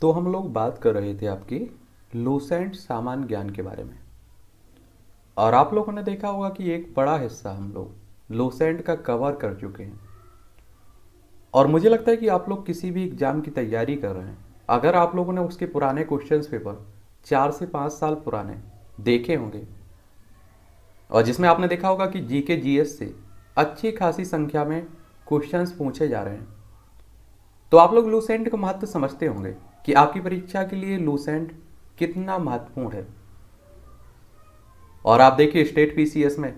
तो हम लोग बात कर रहे थे आपकी लूसेंट सामान्य ज्ञान के बारे में और आप लोगों ने देखा होगा कि एक बड़ा हिस्सा हम लोग लूसेंट का कवर कर चुके हैं और मुझे लगता है कि आप लोग किसी भी एग्जाम की तैयारी कर रहे हैं अगर आप लोगों ने उसके पुराने क्वेश्चन पेपर चार से पाँच साल पुराने देखे होंगे और जिसमें आपने देखा होगा कि जी के जी एस से अच्छी खासी संख्या में क्वेश्चंस पूछे जा रहे हैं तो आप लोग लूसेंट का महत्व समझते होंगे कि आपकी परीक्षा के लिए लूसेंट कितना महत्वपूर्ण है और आप देखिए स्टेट पीसीएस में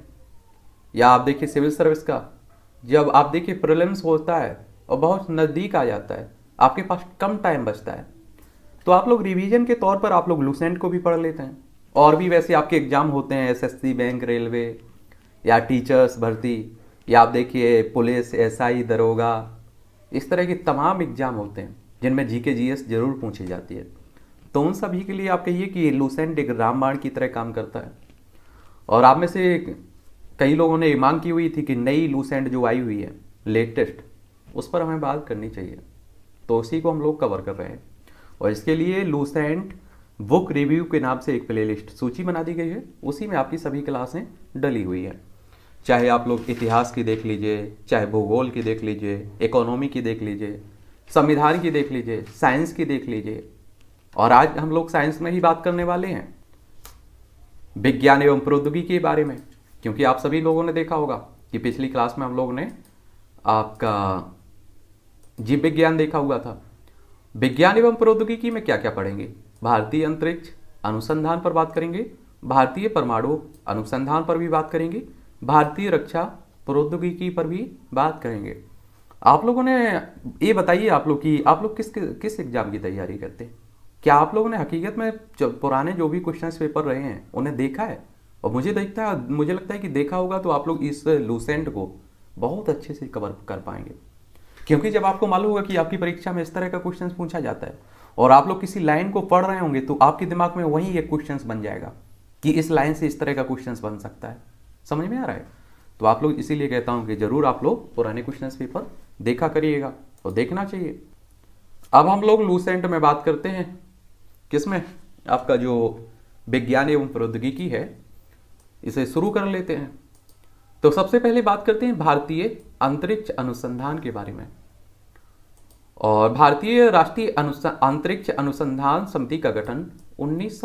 या आप देखिए सिविल सर्विस का जब आप देखिए प्रॉब्लम्स होता है और बहुत नज़दीक आ जाता है आपके पास कम टाइम बचता है तो आप लोग रिवीजन के तौर पर आप लोग लूसेंट को भी पढ़ लेते हैं और भी वैसे आपके एग्ज़ाम होते हैं एसएससी बैंक रेलवे या टीचर्स भर्ती या आप देखिए पुलिस एसआई दरोगा इस तरह के तमाम एग्ज़ाम होते हैं जिनमें जी के जी एस जरूर पूछी जाती है तो उन सभी के लिए आप कहिए कि लूसेंट एक रामबाण की तरह काम करता है और आप में से कई लोगों ने मांग की हुई थी कि नई लूसेंट जो आई हुई है लेटेस्ट उस पर हमें बात करनी चाहिए तो उसी को हम लोग कवर कर रहे हैं और इसके लिए लूसेंट बुक रिव्यू के नाम से एक प्लेलिस्ट सूची बना दी गई है उसी में आपकी सभी क्लासें डली हुई हैं चाहे आप लोग इतिहास की देख लीजिए चाहे भूगोल की देख लीजिए इकोनॉमी की देख लीजिए संविधान की देख लीजिए साइंस की देख लीजिए और आज हम लोग साइंस में ही बात करने वाले हैं विज्ञान एवं प्रौद्योगिकी के बारे में क्योंकि आप सभी लोगों ने देखा होगा कि पिछली क्लास में हम लोग ने आपका जीव विज्ञान देखा हुआ था विज्ञान एवं प्रौद्योगिकी में क्या क्या पढ़ेंगे भारतीय अंतरिक्ष अनुसंधान पर बात करेंगे भारतीय परमाणु अनुसंधान पर भी बात करेंगे भारतीय रक्षा प्रौद्योगिकी पर भी बात करेंगे आप लोगों ने ये बताइए आप लोग की आप लोग किस किस एग्ज़ाम की तैयारी करते हैं क्या आप लोगों ने हकीकत में पुराने जो भी क्वेश्चन पेपर रहे हैं उन्हें देखा है और मुझे देखता है मुझे लगता है कि देखा होगा तो आप लोग इस लूसेंट को बहुत अच्छे से कवर कर पाएंगे क्योंकि जब आपको मालूम होगा कि आपकी परीक्षा में इस तरह का क्वेश्चन पूछा जाता है और आप लोग किसी लाइन को पढ़ रहे होंगे तो आपके दिमाग में वही एक क्वेश्चन बन जाएगा कि इस लाइन से इस तरह का क्वेश्चन बन सकता है समझ में आ रहा है तो आप लोग इसीलिए कहता हूँ कि जरूर आप लोग पुराने क्वेश्चन पेपर देखा करिएगा और देखना चाहिए अब हम लोग लूसेंट में बात करते हैं किसमें आपका जो विज्ञान एवं प्रौद्योगिकी है इसे शुरू कर लेते हैं तो सबसे पहले बात करते हैं भारतीय अंतरिक्ष अनुसंधान के बारे में और भारतीय राष्ट्रीय अंतरिक्ष अनुसंधान समिति का गठन उन्नीस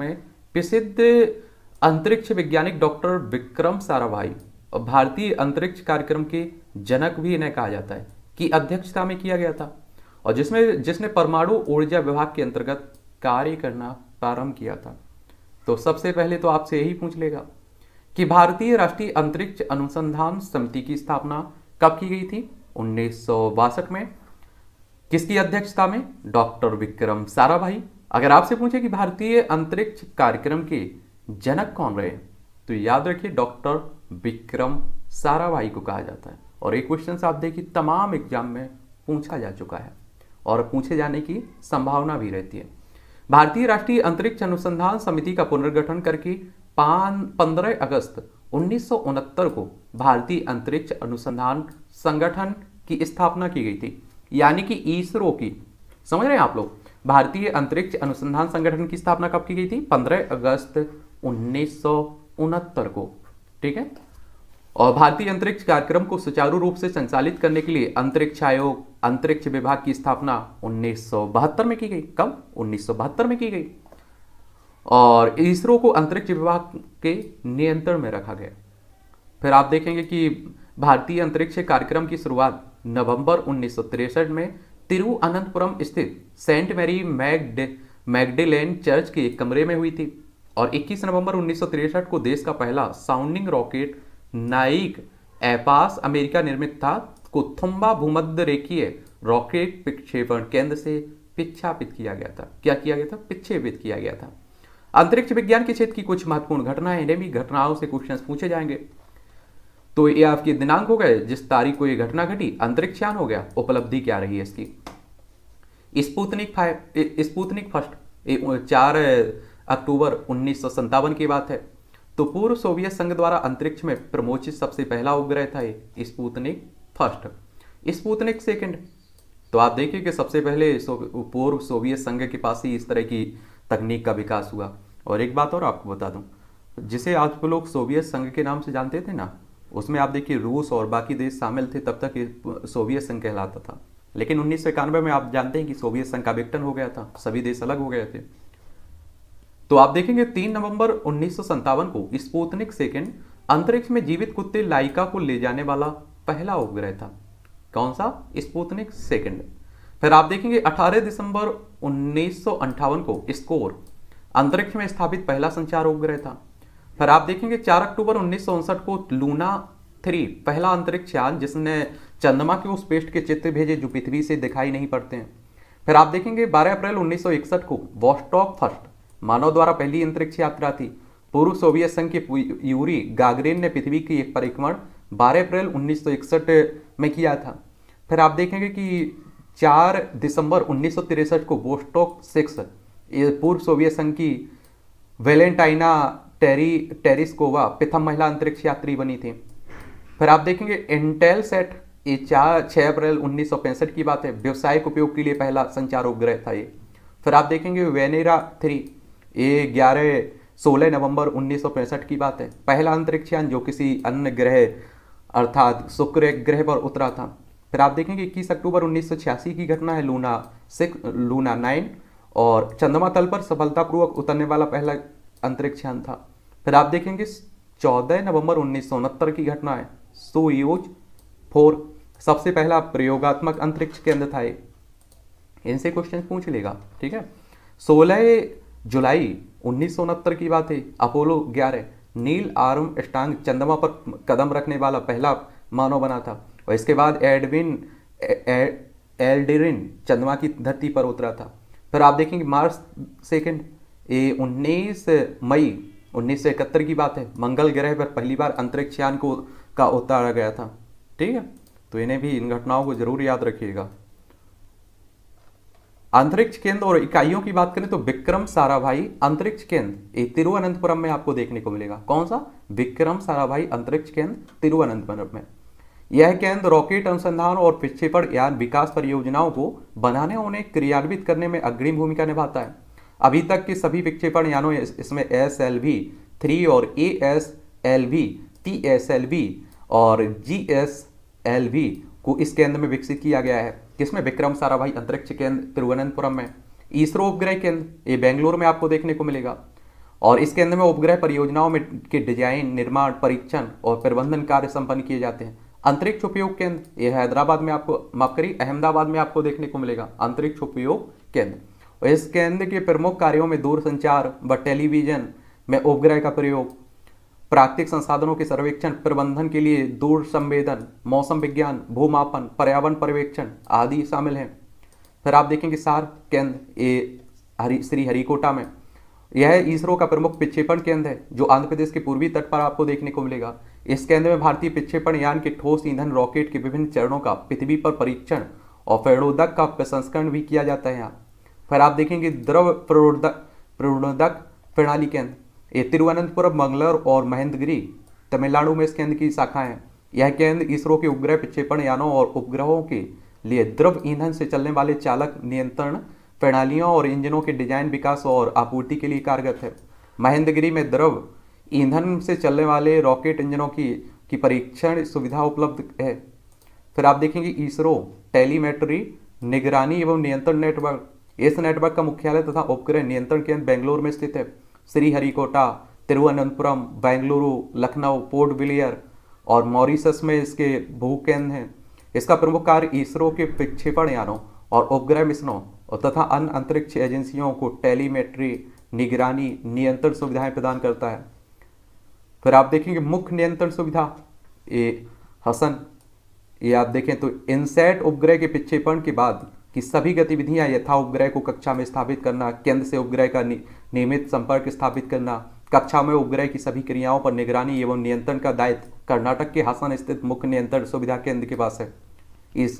में प्रसिद्ध अंतरिक्ष वैज्ञानिक डॉक्टर विक्रम साराभाई और भारतीय अंतरिक्ष कार्यक्रम के जनक भी इन्हें कहा जाता है की अध्यक्षता में किया गया था और जिसमें जिसने परमाणु ऊर्जा विभाग के अंतर्गत कार्य करना प्रारंभ किया था तो सबसे पहले तो आपसे यही पूछ लेगा कि भारतीय राष्ट्रीय अंतरिक्ष अनुसंधान समिति की स्थापना कब की गई थी उन्नीस में किसकी अध्यक्षता में डॉक्टर विक्रम साराभाई अगर आपसे पूछे कि भारतीय अंतरिक्ष कार्यक्रम के जनक कौन रहे तो याद रखिए डॉक्टर विक्रम साराभाई को कहा जाता है और ये क्वेश्चन आप देखिए तमाम एग्जाम में पूछा जा चुका है और पूछे जाने की संभावना भी रहती है भारतीय राष्ट्रीय अंतरिक्ष अनुसंधान समिति का पुनर्गठन करके पंद्रह अगस्त उन्नीस को भारतीय अंतरिक्ष अनुसंधान संगठन की स्थापना की गई थी यानी कि इसरो की समझ रहे हैं आप लोग भारतीय अंतरिक्ष अनुसंधान संगठन की स्थापना कब की गई थी 15 अगस्त उन्नीस उनहत्तर को ठीक है और भारतीय अंतरिक्ष कार्यक्रम को सुचारू रूप से संचालित करने के लिए अंतरिक्ष आयोग अंतरिक्ष विभाग की स्थापना 1972 में की गई कब 1972 में की गई और इसरो को अंतरिक्ष विभाग के नियंत्रण में रखा गया फिर आप देखेंगे कि भारतीय अंतरिक्ष कार्यक्रम की शुरुआत नवंबर उन्नीस में तिरुअनंतपुरम स्थित सेंट मैरी मैगडे मैगडेलेन चर्च के कमरे में हुई थी और 21 नवंबर उन्नीस को देश का पहला sounding rocket Nike Apache America निर्मित था कुथुम्बा भूमध्य रेखीय रॉकेट प्रक्षेपण केंद्र से पिछापित किया गया था क्या किया गया था पिछेपित किया गया था अंतरिक्ष विज्ञान के क्षेत्र की कुछ महत्वपूर्ण घटनाएं इन्हें घटनाओं से क्वेश्चन पूछे जाएंगे तो ये आपके दिनांक हो गए जिस तारीख को ये घटना घटी अंतरिक्ष यान हो गया उपलब्धि क्या रही है इसकी स्पूतनिक फाइव स्पूतनिक फर्स्ट चार अक्टूबर उन्नीस की बात है तो पूर्व सोवियत संघ द्वारा अंतरिक्ष में प्रमोचित सबसे पहला उपग्रह था ये स्पूतनिक फर्स्ट स्पूतनिक सेकंड तो आप देखिए कि सबसे पहले सो, पूर्व सोवियत संघ के पास ही इस तरह की तकनीक का विकास हुआ और एक बात और आपको बता दूं जिसे आज लोग सोवियत संघ के नाम से जानते थे ना उसमें आप देखिए रूस और बाकी देश शामिल थे तब तक सोवियत संघ कहलाता था लेकिन उन्नीस में आप जानते हैं कि सोवियत संघ का विघटन हो गया था सभी देश अलग हो गए थे तो आप देखेंगे तीन नवंबर उन्नीस को स्पूतनिक सेकेंड अंतरिक्ष में जीवित कुत्ते लाइका को ले जाने वाला पहला उपग्रह था कौन सा स्पूतनिक सेकेंड फिर आप देखेंगे 18 दिसंबर उन्नीस को स्कोर अंतरिक्ष में स्थापित पहला संचार उपग्रह था फिर आप देखेंगे 4 अक्टूबर उन्नीस को लूना थ्री पहला अंतरिक्ष यान जिसने चंद्रमा के उस पेस्ट के चित्र भेजे जो पृथ्वी से दिखाई नहीं पड़ते हैं फिर आप देखेंगे 12 अप्रैल 1961 को वॉस्टॉक फर्स्ट मानव द्वारा पहली अंतरिक्ष यात्रा थी पूर्व सोवियत संघ के यूरी गागरेन ने पृथ्वी की एक परिक्रमण 12 अप्रैल 1961 में किया था फिर आप देखेंगे कि 4 दिसंबर उन्नीस को वोस्टोक सिक्स पूर्व सोवियत संघ की वेलेंटाइना टेरी टेरिस्कोवा प्रथम महिला अंतरिक्ष यात्री बनी थी फिर आप देखेंगे इंटेल सेट ये चार छः अप्रैल उन्नीस की बात है व्यवसायिक उपयोग के लिए पहला संचार उपग्रह था ये फिर आप देखेंगे वेनेरा थ्री ये ग्यारह सोलह नवंबर उन्नीस की बात है पहला अंतरिक्ष यान जो किसी अन्य ग्रह अर्थात शुक्र ग्रह पर उतरा था फिर आप देखेंगे इक्कीस अक्टूबर उन्नीस की घटना है लूना सिक्स लूना नाइन और चंद्रमा तल पर सफलतापूर्वक उतरने वाला पहला अंतरिक्ष यान था फिर आप देखेंगे 14 नवंबर उन्नीस की घटना है सोयोज फोर सबसे पहला प्रयोगात्मक अंतरिक्ष केंद्र था ये इनसे क्वेश्चन पूछ लेगा ठीक है सोलह जुलाई उन्नीस की बात है अपोलो 11 नील आर्म स्टांग चंद्रमा पर कदम रखने वाला पहला मानव बना था और इसके बाद एडविन एल्डेरिन चंद्रमा की धरती पर उतरा था फिर आप देखेंगे मार्च सेकेंड ये उन्नीस मई उन्नीस की बात है मंगल ग्रह पर पहली बार अंतरिक्ष यान को का उतारा गया था ठीक है तो इन्हें भी इन घटनाओं को जरूर याद रखिएगा अंतरिक्ष केंद्र और इकाइयों की बात करें तो विक्रम साराभाई अंतरिक्ष केंद्र तिरुवनंतपुरम में आपको देखने को मिलेगा कौन सा विक्रम साराभाई अंतरिक्ष केंद्र तिरुवनंतपुरम में यह केंद्र रॉकेट अनुसंधान और प्रक्षेपण यान विकास परियोजनाओं को बनाने और उन्हें क्रियान्वित करने में अग्रिम भूमिका निभाता है अभी तक के सभी विक्षेपण यानों इसमें एस एल वी थ्री और A S L V T S L V और जी एस एल वी को इस केंद्र में विकसित किया गया है किसमें विक्रम साराभाई अंतरिक्ष केंद्र तिरुवनंतपुरम में इसरो उपग्रह केंद्र ये बेंगलोर में आपको देखने को मिलेगा और इस केंद्र में उपग्रह परियोजनाओं में के डिजाइन निर्माण परीक्षण और प्रबंधन कार्य संपन्न किए जाते हैं अंतरिक्ष उपयोग केंद्र ये हैदराबाद में आपको माफ करी अहमदाबाद में आपको देखने को मिलेगा अंतरिक्ष उपयोग केंद्र इस केंद्र के प्रमुख कार्यों में दूरसंचार व टेलीविजन में उपग्रह का प्रयोग प्राकृतिक संसाधनों के सर्वेक्षण प्रबंधन के लिए दूर संवेदन मौसम विज्ञान भूमापन पर्यावरण पर्यवेक्षण आदि शामिल हैं फिर आप देखेंगे सार केंद्र ए हरी श्री हरिकोटा में यह इसरो का प्रमुख प्रक्षेपण केंद्र है जो आंध्र प्रदेश के पूर्वी तट पर आपको देखने को मिलेगा इस केंद्र में भारतीय प्रक्षेपण यान के ठोस ईंधन रॉकेट के विभिन्न चरणों का पृथ्वी पर परीक्षण और प्रणोदक का प्रसंस्करण भी किया जाता है यहाँ फिर आप देखेंगे द्रव प्रणोदक प्रणोदक प्रणाली केंद्र ये तिरुवनंतपुरम मंगलर और महेंद्रगिरी तमिलनाडु में इस केंद्र की शाखा है यह केंद्र इसरो के उपग्रह प्रक्षेपण यानों और उपग्रहों के लिए द्रव ईंधन से चलने वाले चालक नियंत्रण प्रणालियों और इंजनों के डिजाइन विकास और आपूर्ति के लिए कारगर है महेंद्रगिरी में द्रव ईंधन से चलने वाले रॉकेट इंजनों की की परीक्षण सुविधा उपलब्ध है फिर आप देखेंगे इसरो टेलीमेट्री निगरानी एवं नियंत्रण नेटवर्क इस नेटवर्क का मुख्यालय तथा उपग्रह नियंत्रण केंद्र बेंगलोर में स्थित है श्रीहरिकोटा तिरुवनंतपुरम बेंगलुरु लखनऊ पोर्ट विलियर और मॉरिसस में इसके भू केंद्र हैं इसका प्रमुख कार्य इसरो के प्रक्षेपण यानों और उपग्रह मिशनों तथा अन्य अंतरिक्ष एजेंसियों को टेलीमेट्री निगरानी नियंत्रण सुविधाएं प्रदान करता है फिर आप देखेंगे मुख्य नियंत्रण सुविधा ये हसन ये आप देखें तो इनसेट उपग्रह के प्रक्षेपण के बाद कि सभी गतिविधियां यथा उपग्रह को कक्षा में स्थापित करना केंद्र से उपग्रह का नियमित संपर्क स्थापित करना कक्षा में उपग्रह की सभी क्रियाओं पर निगरानी एवं नियंत्रण का दायित्व कर्नाटक के हासन स्थित मुख्य नियंत्रण सुविधा केंद्र के पास है इस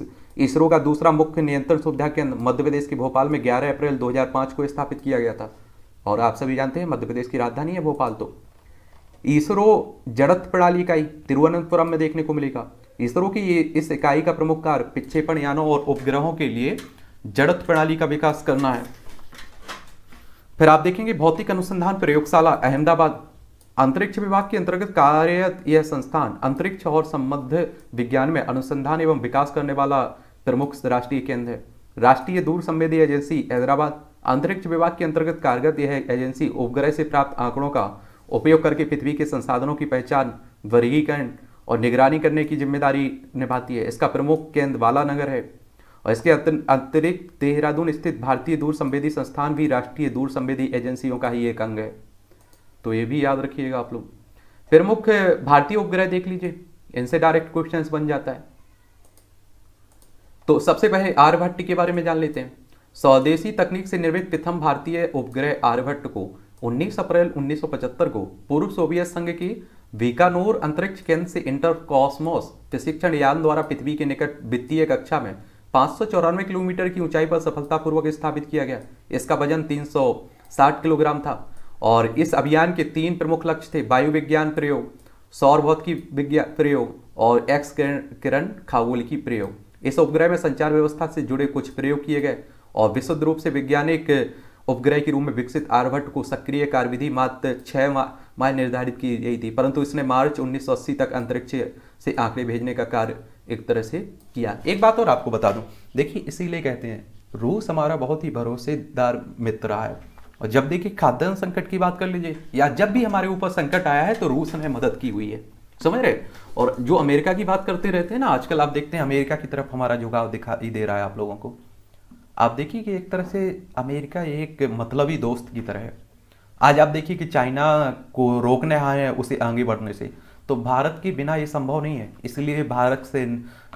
इसरो का दूसरा मुख्य नियंत्रण सुविधा केंद्र मध्य प्रदेश के भोपाल में 11 अप्रैल 2005 को स्थापित किया गया था और आप सभी जानते हैं मध्य प्रदेश की राजधानी है भोपाल तो इसरो जड़त प्रणाली इकाई तिरुवनंतपुरम में देखने को मिलेगा इसरो की इस इकाई का प्रमुख कार्य पिछेपण यानों और उपग्रहों के लिए जड़त प्रणाली का विकास करना है फिर आप देखेंगे भौतिक अनुसंधान प्रयोगशाला अहमदाबाद अंतरिक्ष विभाग के अंतर्गत कार्यरत यह संस्थान अंतरिक्ष और संबद्ध विज्ञान में अनुसंधान एवं विकास करने वाला प्रमुख राष्ट्रीय केंद्र है राष्ट्रीय दूर संवेदी एजेंसी हैदराबाद अंतरिक्ष विभाग के अंतर्गत कार्यरत यह एजेंसी उपग्रह से प्राप्त आंकड़ों का उपयोग करके पृथ्वी के संसाधनों की पहचान वर्गीकरण और निगरानी करने की जिम्मेदारी निभाती है इसका प्रमुख केंद्र नगर है और इसके अतिरिक्त देहरादून स्थित भारतीय दूर संवेदी संस्थान भी राष्ट्रीय दूर संवेदी एजेंसियों का ही एक अंग है तो ये भी याद रखिएगा आप लोग प्रमुख भारतीय उपग्रह देख लीजिए इनसे डायरेक्ट क्वेश्चन बन जाता है तो सबसे पहले आर्यभट्ट के बारे में जान लेते हैं स्वदेशी तकनीक से निर्मित प्रथम भारतीय उपग्रह आर्यभट्ट को 19 अप्रैल 1975 को पूर्व सोवियत संघ की विकानोर अंतरिक्ष केंद्र से इंटर कॉस्मोस प्रशिक्षण यान द्वारा पृथ्वी के निकट वित्तीय कक्षा में पांच किलोमीटर की ऊंचाई पर सफलतापूर्वक स्थापित किया गया इसका वजन 360 किलोग्राम था और इस अभियान के तीन प्रमुख लक्ष्य थे वायु विज्ञान प्रयोग सौर की विज्ञान प्रयोग और एक्स किरण खागोल की प्रयोग इस उपग्रह में संचार व्यवस्था से जुड़े कुछ प्रयोग किए गए और विशुद्ध रूप से वैज्ञानिक उपग्रह के रूप में विकसित आर्यभट्ट को सक्रिय कार्यविधि मात्र छः माह निर्धारित की गई थी परंतु इसने मार्च 1980 तक अंतरिक्ष से आंकड़े भेजने का कार्य एक तरह से किया एक बात और आपको बता दूं देखिए इसीलिए कहते हैं रूस हमारा बहुत ही भरोसेदार मित्र रहा है और जब देखिए खाद्यान्न संकट की बात कर लीजिए या जब भी हमारे ऊपर संकट आया है तो रूस ने मदद की हुई है समझ रहे और जो अमेरिका की बात करते रहते हैं ना आजकल आप देखते हैं अमेरिका की तरफ हमारा झुकाव दिखाई दे रहा है आप लोगों को आप देखिए कि एक तरह से अमेरिका एक मतलबी दोस्त की तरह है आज आप देखिए कि चाइना को रोकने आए हैं उसे आगे बढ़ने से तो भारत के बिना ये संभव नहीं है इसलिए भारत से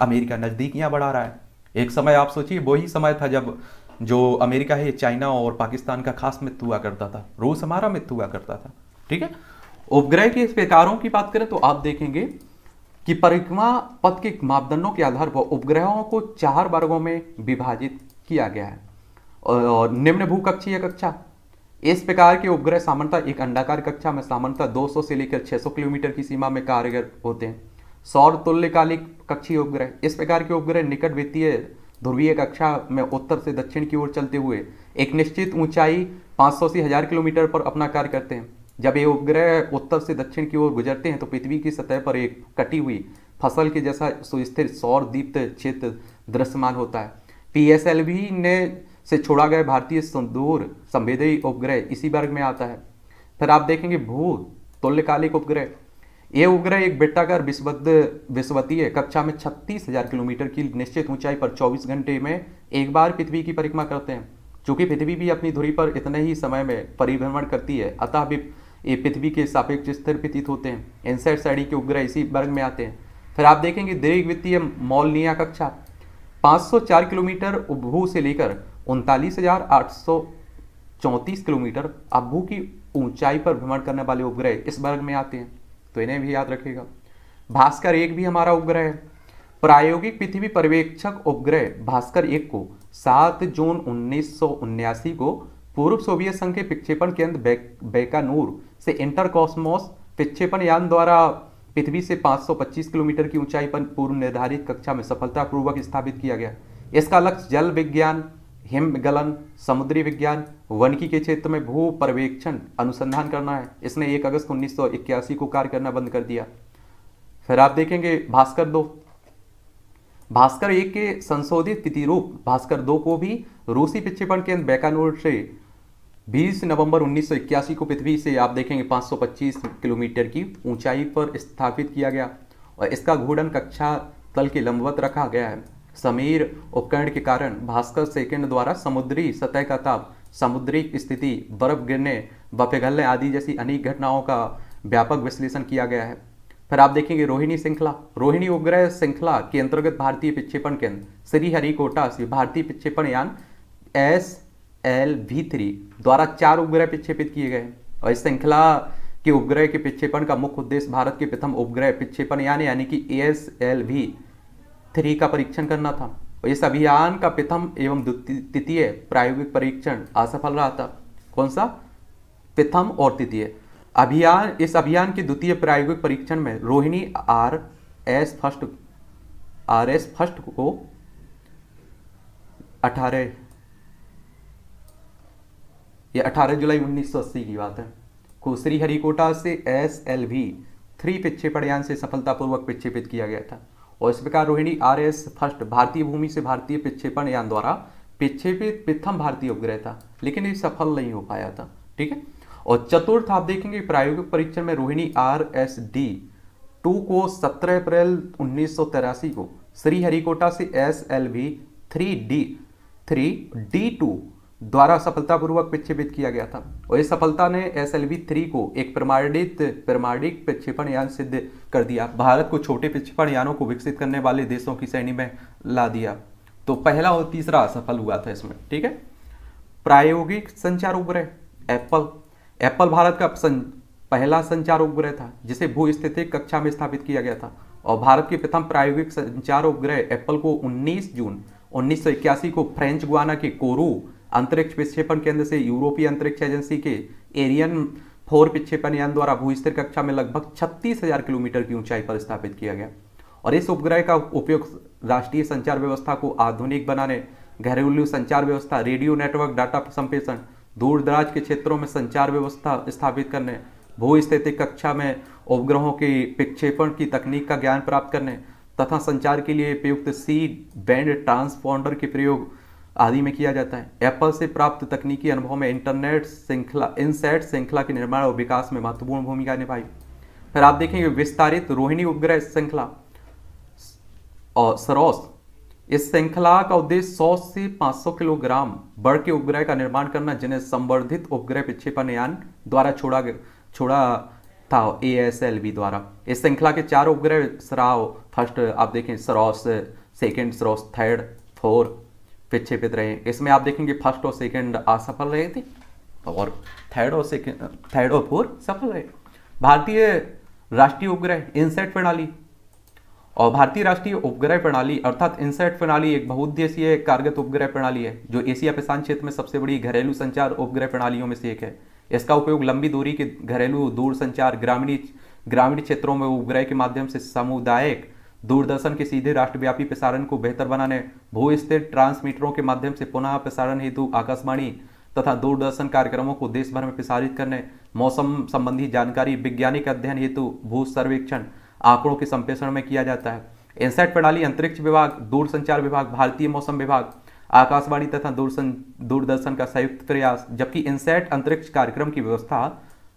अमेरिका नज़दीकियाँ बढ़ा रहा है एक समय आप सोचिए वही समय था जब जो अमेरिका है चाइना और पाकिस्तान का खास मित्र हुआ करता था रूस हमारा मित्र हुआ करता था ठीक है उपग्रह के प्रकारों की बात करें तो आप देखेंगे कि परिक्रमा पथ के मापदंडों के आधार पर उपग्रहों को चार वर्गों में विभाजित किया गया है और निम्न भू कक्षीय कक्षा इस प्रकार के उपग्रह सामान्यतः एक अंडाकार कक्षा में सामान्यतः 200 से लेकर 600 किलोमीटर की सीमा में कार्यरत होते हैं सौर तुल्यकालिक कक्षीय उपग्रह इस प्रकार के उपग्रह निकट वित्तीय ध्रुवीय कक्षा में उत्तर से दक्षिण की ओर चलते हुए एक निश्चित ऊंचाई 500 से हजार किलोमीटर पर अपना कार्य करते हैं जब ये उपग्रह उत्तर से दक्षिण की ओर गुजरते हैं तो पृथ्वी की सतह पर एक कटी हुई फसल के जैसा सुस्थिर सौर दीप्त क्षेत्र दृश्यमान होता है पीएसएलवी ने से छोड़ा गया भारतीय संदूर संवेदी उपग्रह इसी वर्ग में आता है फिर आप देखेंगे भू तुल्यकालिक उपग्रह ये उपग्रह एक बेटागर विश्वद विश्वतीय कक्षा में छत्तीस हजार किलोमीटर की निश्चित ऊंचाई पर 24 घंटे में एक बार पृथ्वी की परिक्रमा करते हैं चूंकि पृथ्वी भी अपनी धुरी पर इतने ही समय में परिभ्रमण करती है अतः भी ये पृथ्वी के सापेक्ष स्थिर प्रतीत होते हैं इनसेट साइडी के उपग्रह इसी वर्ग में आते हैं फिर आप देखेंगे दीर्घ वित्तीय मौलनिया कक्षा 504 किलोमीटर उभू से लेकर उनतालीस किलोमीटर अभू की ऊंचाई पर भ्रमण करने वाले उपग्रह इस वर्ग में आते हैं तो इन्हें भी याद रखेगा भास्कर एक भी हमारा उपग्रह है प्रायोगिक पृथ्वी पर्यवेक्षक उपग्रह भास्कर एक को 7 जून उन्नीस को पूर्व सोवियत संघ के प्रक्षेपण केंद्र बेकानूर से इंटरकॉस्मोस प्रक्षेपण यान द्वारा पृथ्वी से 525 किलोमीटर की ऊंचाई पर पूर्व निर्धारित कक्षा में सफलतापूर्वक स्थापित किया गया इसका लक्ष्य जल विज्ञान हिमगलन समुद्री विज्ञान वनकी के क्षेत्र में भू पर्यवेक्षण अनुसंधान करना है इसने 1 अगस्त उन्नीस को कार्य करना बंद कर दिया फिर आप देखेंगे भास्कर दो भास्कर एक के संशोधित तिथि रूप भास्कर दो को भी रूसी प्रक्षेपण केंद्र बैकानूर से 20 नवंबर 1981 को पृथ्वी से आप देखेंगे 525 किलोमीटर की ऊंचाई पर स्थापित किया गया और इसका घूर्णन कक्षा तल के लंबवत रखा गया है समीर उपकरण के कारण भास्कर सेकंड द्वारा समुद्री सतह का ताप समुद्री स्थिति बर्फ गिरने व पिघलने आदि जैसी अनेक घटनाओं का व्यापक विश्लेषण किया गया है फिर आप देखेंगे रोहिणी श्रृंखला रोहिणी उपग्रह श्रृंखला के अंतर्गत भारतीय प्रक्षेपण केंद्र श्रीहरिकोटा से भारतीय प्रक्षेपण यान एस एल वी थ्री द्वारा चार उपग्रह प्रक्षेपित किए गए और इस श्रृंखला के उपग्रह के प्रक्षेपण का मुख्य उद्देश्य भारत के प्रथम उपग्रह प्रक्षेपण यानी यानी कि A S L V three का परीक्षण करना था और इस अभियान का प्रथम एवं तृतीय प्रायोगिक परीक्षण असफल रहा था कौन सा प्रथम और तृतीय अभियान इस अभियान के द्वितीय प्रायोगिक परीक्षण में Rohini R S first R S first को अठारह ये 18 जुलाई 1980 की बात है को श्रीहरिकोटा से एस एल वी थ्री यान से सफलतापूर्वक प्रक्षेपित किया गया था और इस प्रकार रोहिणी आर एस फर्स्ट भारतीय भूमि से भारतीय प्रक्षेपण यान द्वारा प्रक्षेपित प्रथम भारतीय उपग्रह था लेकिन ये सफल नहीं हो पाया था ठीक है और चतुर्थ आप देखेंगे प्रायोगिक परीक्षण में Rohini R S D two को 17 अप्रैल उन्नीस को श्रीहरिकोटा से S L V three D three D two द्वारा सफलतापूर्वक प्रक्षेपित किया गया था और इस सफलता ने एस एल थ्री को एक प्रमाणित प्रमाणिक प्रक्षेपण यान सिद्ध कर दिया भारत को छोटे प्रक्षेपण यानों को विकसित करने वाले देशों की श्रेणी में ला दिया तो पहला और तीसरा सफल हुआ था इसमें ठीक है प्रायोगिक संचार उपग्रह एप्पल एप्पल भारत का सं, पहला संचार उपग्रह था जिसे भूस्थितिक कक्षा में स्थापित किया गया था और भारत के प्रथम प्रायोगिक संचार उपग्रह एप्पल को 19 जून 1981 को फ्रेंच गुआना के कोरू अंतरिक्ष विक्षेपण केंद्र से यूरोपीय अंतरिक्ष एजेंसी के एरियन फोर विक्षेपण यान द्वारा भूस्थिर कक्षा में लगभग छत्तीस हजार किलोमीटर की ऊंचाई पर स्थापित किया गया और इस उपग्रह का उपयोग राष्ट्रीय संचार व्यवस्था को आधुनिक बनाने घरेलू संचार व्यवस्था रेडियो नेटवर्क डाटा संप्रेषण दूर दराज के क्षेत्रों में संचार व्यवस्था स्थापित करने भूस्थितिक कक्षा में उपग्रहों के प्रक्षेपण की तकनीक का ज्ञान प्राप्त करने तथा संचार के लिए उपयुक्त सी बैंड ट्रांसपॉन्डर के प्रयोग आदि में किया जाता है एप्पल से प्राप्त तकनीकी अनुभव में इंटरनेट श्रृंखला इनसेट श्रृंखला के निर्माण और विकास में महत्वपूर्ण भूमिका निभाई फिर आप देखेंगे विस्तारित रोहिणी उपग्रह श्रृंखला और सरोस इस श्रृंखला का उद्देश्य 100 से 500 किलोग्राम बड़ के उपग्रह का निर्माण करना जिन्हें संवर्धित उपग्रह प्रक्षेपण यान द्वारा छोड़ा छोड़ा था ए एस एल बी द्वारा इस श्रृंखला के चार उपग्रह सराव फर्स्ट आप देखें SROSS second SROSS third fourth पीछे पित रहे इसमें आप देखेंगे फर्स्ट और सेकंड असफल रहे थे और थर्ड और सेकेंड थर्ड और फोर सफल रहे भारतीय राष्ट्रीय उपग्रह इनसेट प्रणाली और भारतीय राष्ट्रीय उपग्रह प्रणाली अर्थात इनसेट प्रणाली एक बहुउद्देशीय कारगत उपग्रह प्रणाली है जो एशिया प्रशांत क्षेत्र में सबसे बड़ी घरेलू संचार उपग्रह प्रणालियों में से एक है इसका उपयोग लंबी दूरी के घरेलू दूर संचार ग्रामीण ग्रामीण क्षेत्रों में उपग्रह के माध्यम से सामुदायिक दूरदर्शन के सीधे राष्ट्रव्यापी प्रसारण को बेहतर बनाने भू स्थित ट्रांसमीटरों के माध्यम से पुनः प्रसारण हेतु आकाशवाणी तथा दूरदर्शन कार्यक्रमों को देश भर में प्रसारित करने मौसम संबंधी जानकारी वैज्ञानिक अध्ययन हेतु भू सर्वेक्षण आंकड़ों के संप्रेषण में किया जाता है इनसेट प्रणाली अंतरिक्ष विभाग दूरसंचार विभाग भारतीय मौसम विभाग आकाशवाणी तथा दूरसं दूरदर्शन का संयुक्त प्रयास जबकि इनसेट अंतरिक्ष कार्यक्रम की व्यवस्था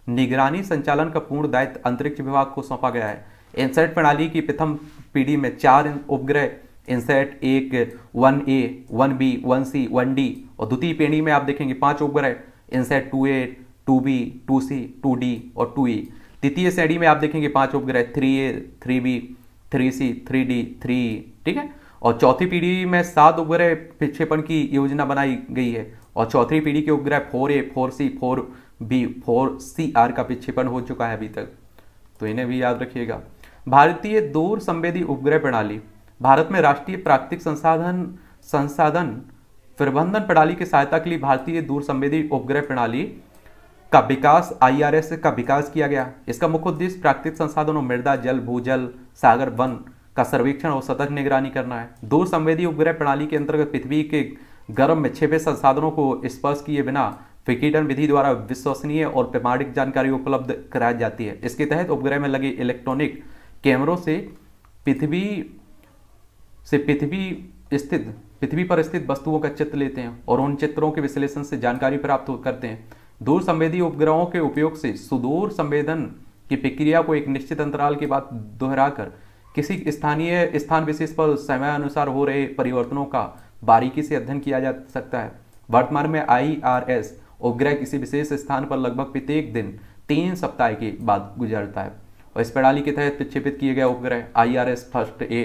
निगरानी संचालन का पूर्ण दायित्व अंतरिक्ष विभाग को सौंपा गया है इंसेट प्रणाली की प्रथम पीढ़ी में चार उपग्रह इंसेट एक one A one B one C one D और द्वितीय पीढ़ी में आप देखेंगे पांच उपग्रह INSAT two A two B two C two D और टू ई तृतीय श्रेणी में आप देखेंगे पांच उपग्रह three A three B three C three D three E ठीक है और चौथी पीढ़ी में सात उपग्रह प्रक्षेपण की योजना बनाई गई है और चौथी पीढ़ी के उपग्रह four A four C four B four C R का प्रक्षेपण हो चुका है अभी तक तो इन्हें भी याद रखिएगा भारतीय दूर संवेदी उपग्रह प्रणाली भारत में राष्ट्रीय प्राकृतिक संसाधन संसाधन प्रबंधन प्रणाली की सहायता के लिए भारतीय दूर संवेदी उपग्रह प्रणाली का विकास आईआरएस का विकास किया गया इसका मुख्य उद्देश्य प्राकृतिक संसाधनों मृदा जल भूजल सागर वन का सर्वेक्षण और सतर्क निगरानी करना है दूर संवेदी उपग्रह प्रणाली के अंतर्गत पृथ्वी के गर्म में छिपे संसाधनों को स्पर्श किए बिना विकीटन विधि द्वारा विश्वसनीय और प्रमाणिक जानकारी उपलब्ध कराई जाती है इसके तहत उपग्रह में लगे इलेक्ट्रॉनिक कैमरों से पृथ्वी से पृथ्वी स्थित पृथ्वी पर स्थित वस्तुओं का चित्र लेते हैं और उन चित्रों के विश्लेषण से जानकारी प्राप्त करते हैं दूर संवेदी उपग्रहों के उपयोग से सुदूर संवेदन की प्रक्रिया को एक निश्चित अंतराल के बाद दोहराकर किसी स्थानीय स्थान विशेष पर समय अनुसार हो रहे परिवर्तनों का बारीकी से अध्ययन किया जा सकता है वर्तमान में आई आर एस उपग्रह किसी विशेष स्थान पर लगभग प्रत्येक दिन तीन सप्ताह के बाद गुजरता है और इस प्रणाली के तहत प्रक्षेपित किए गए उपग्रह I R S first A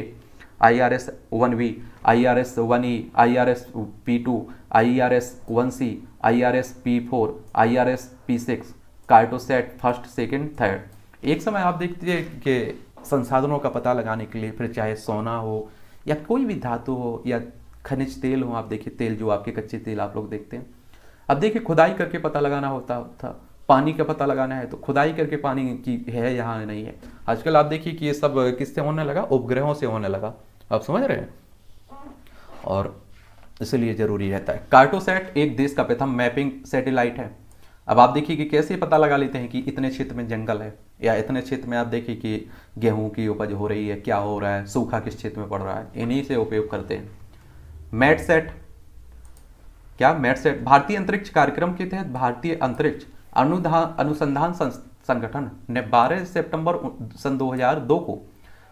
I R S one V I R S one E I R S P two I R S one C I R S P four I R S P six Cartosat first second third एक समय आप देखते हैं कि संसाधनों का पता लगाने के लिए फिर चाहे सोना हो या कोई भी धातु हो या खनिज तेल हो आप देखिए तेल जो आपके कच्चे तेल आप लोग देखते हैं अब देखिए खुदाई करके पता लगाना होता था पानी का पता लगाना है तो खुदाई करके पानी की है यहाँ नहीं है आजकल आप देखिए कि ये सब किससे होने लगा उपग्रहों से होने लगा आप समझ रहे हैं और इसलिए जरूरी रहता है कार्टोसैट एक देश का प्रथम मैपिंग सैटेलाइट है अब आप देखिए कि कैसे पता लगा लेते हैं कि इतने क्षेत्र में जंगल है या इतने क्षेत्र में आप देखिए कि गेहूं की उपज हो रही है क्या हो रहा है सूखा किस क्षेत्र में पड़ रहा है इन्हीं से उपयोग करते हैं मेटसेट क्या मेटसेट भारतीय अंतरिक्ष कार्यक्रम के तहत भारतीय अंतरिक्ष अनुधान अनुसंधान संगठन ने 12 सितंबर सन 2002 को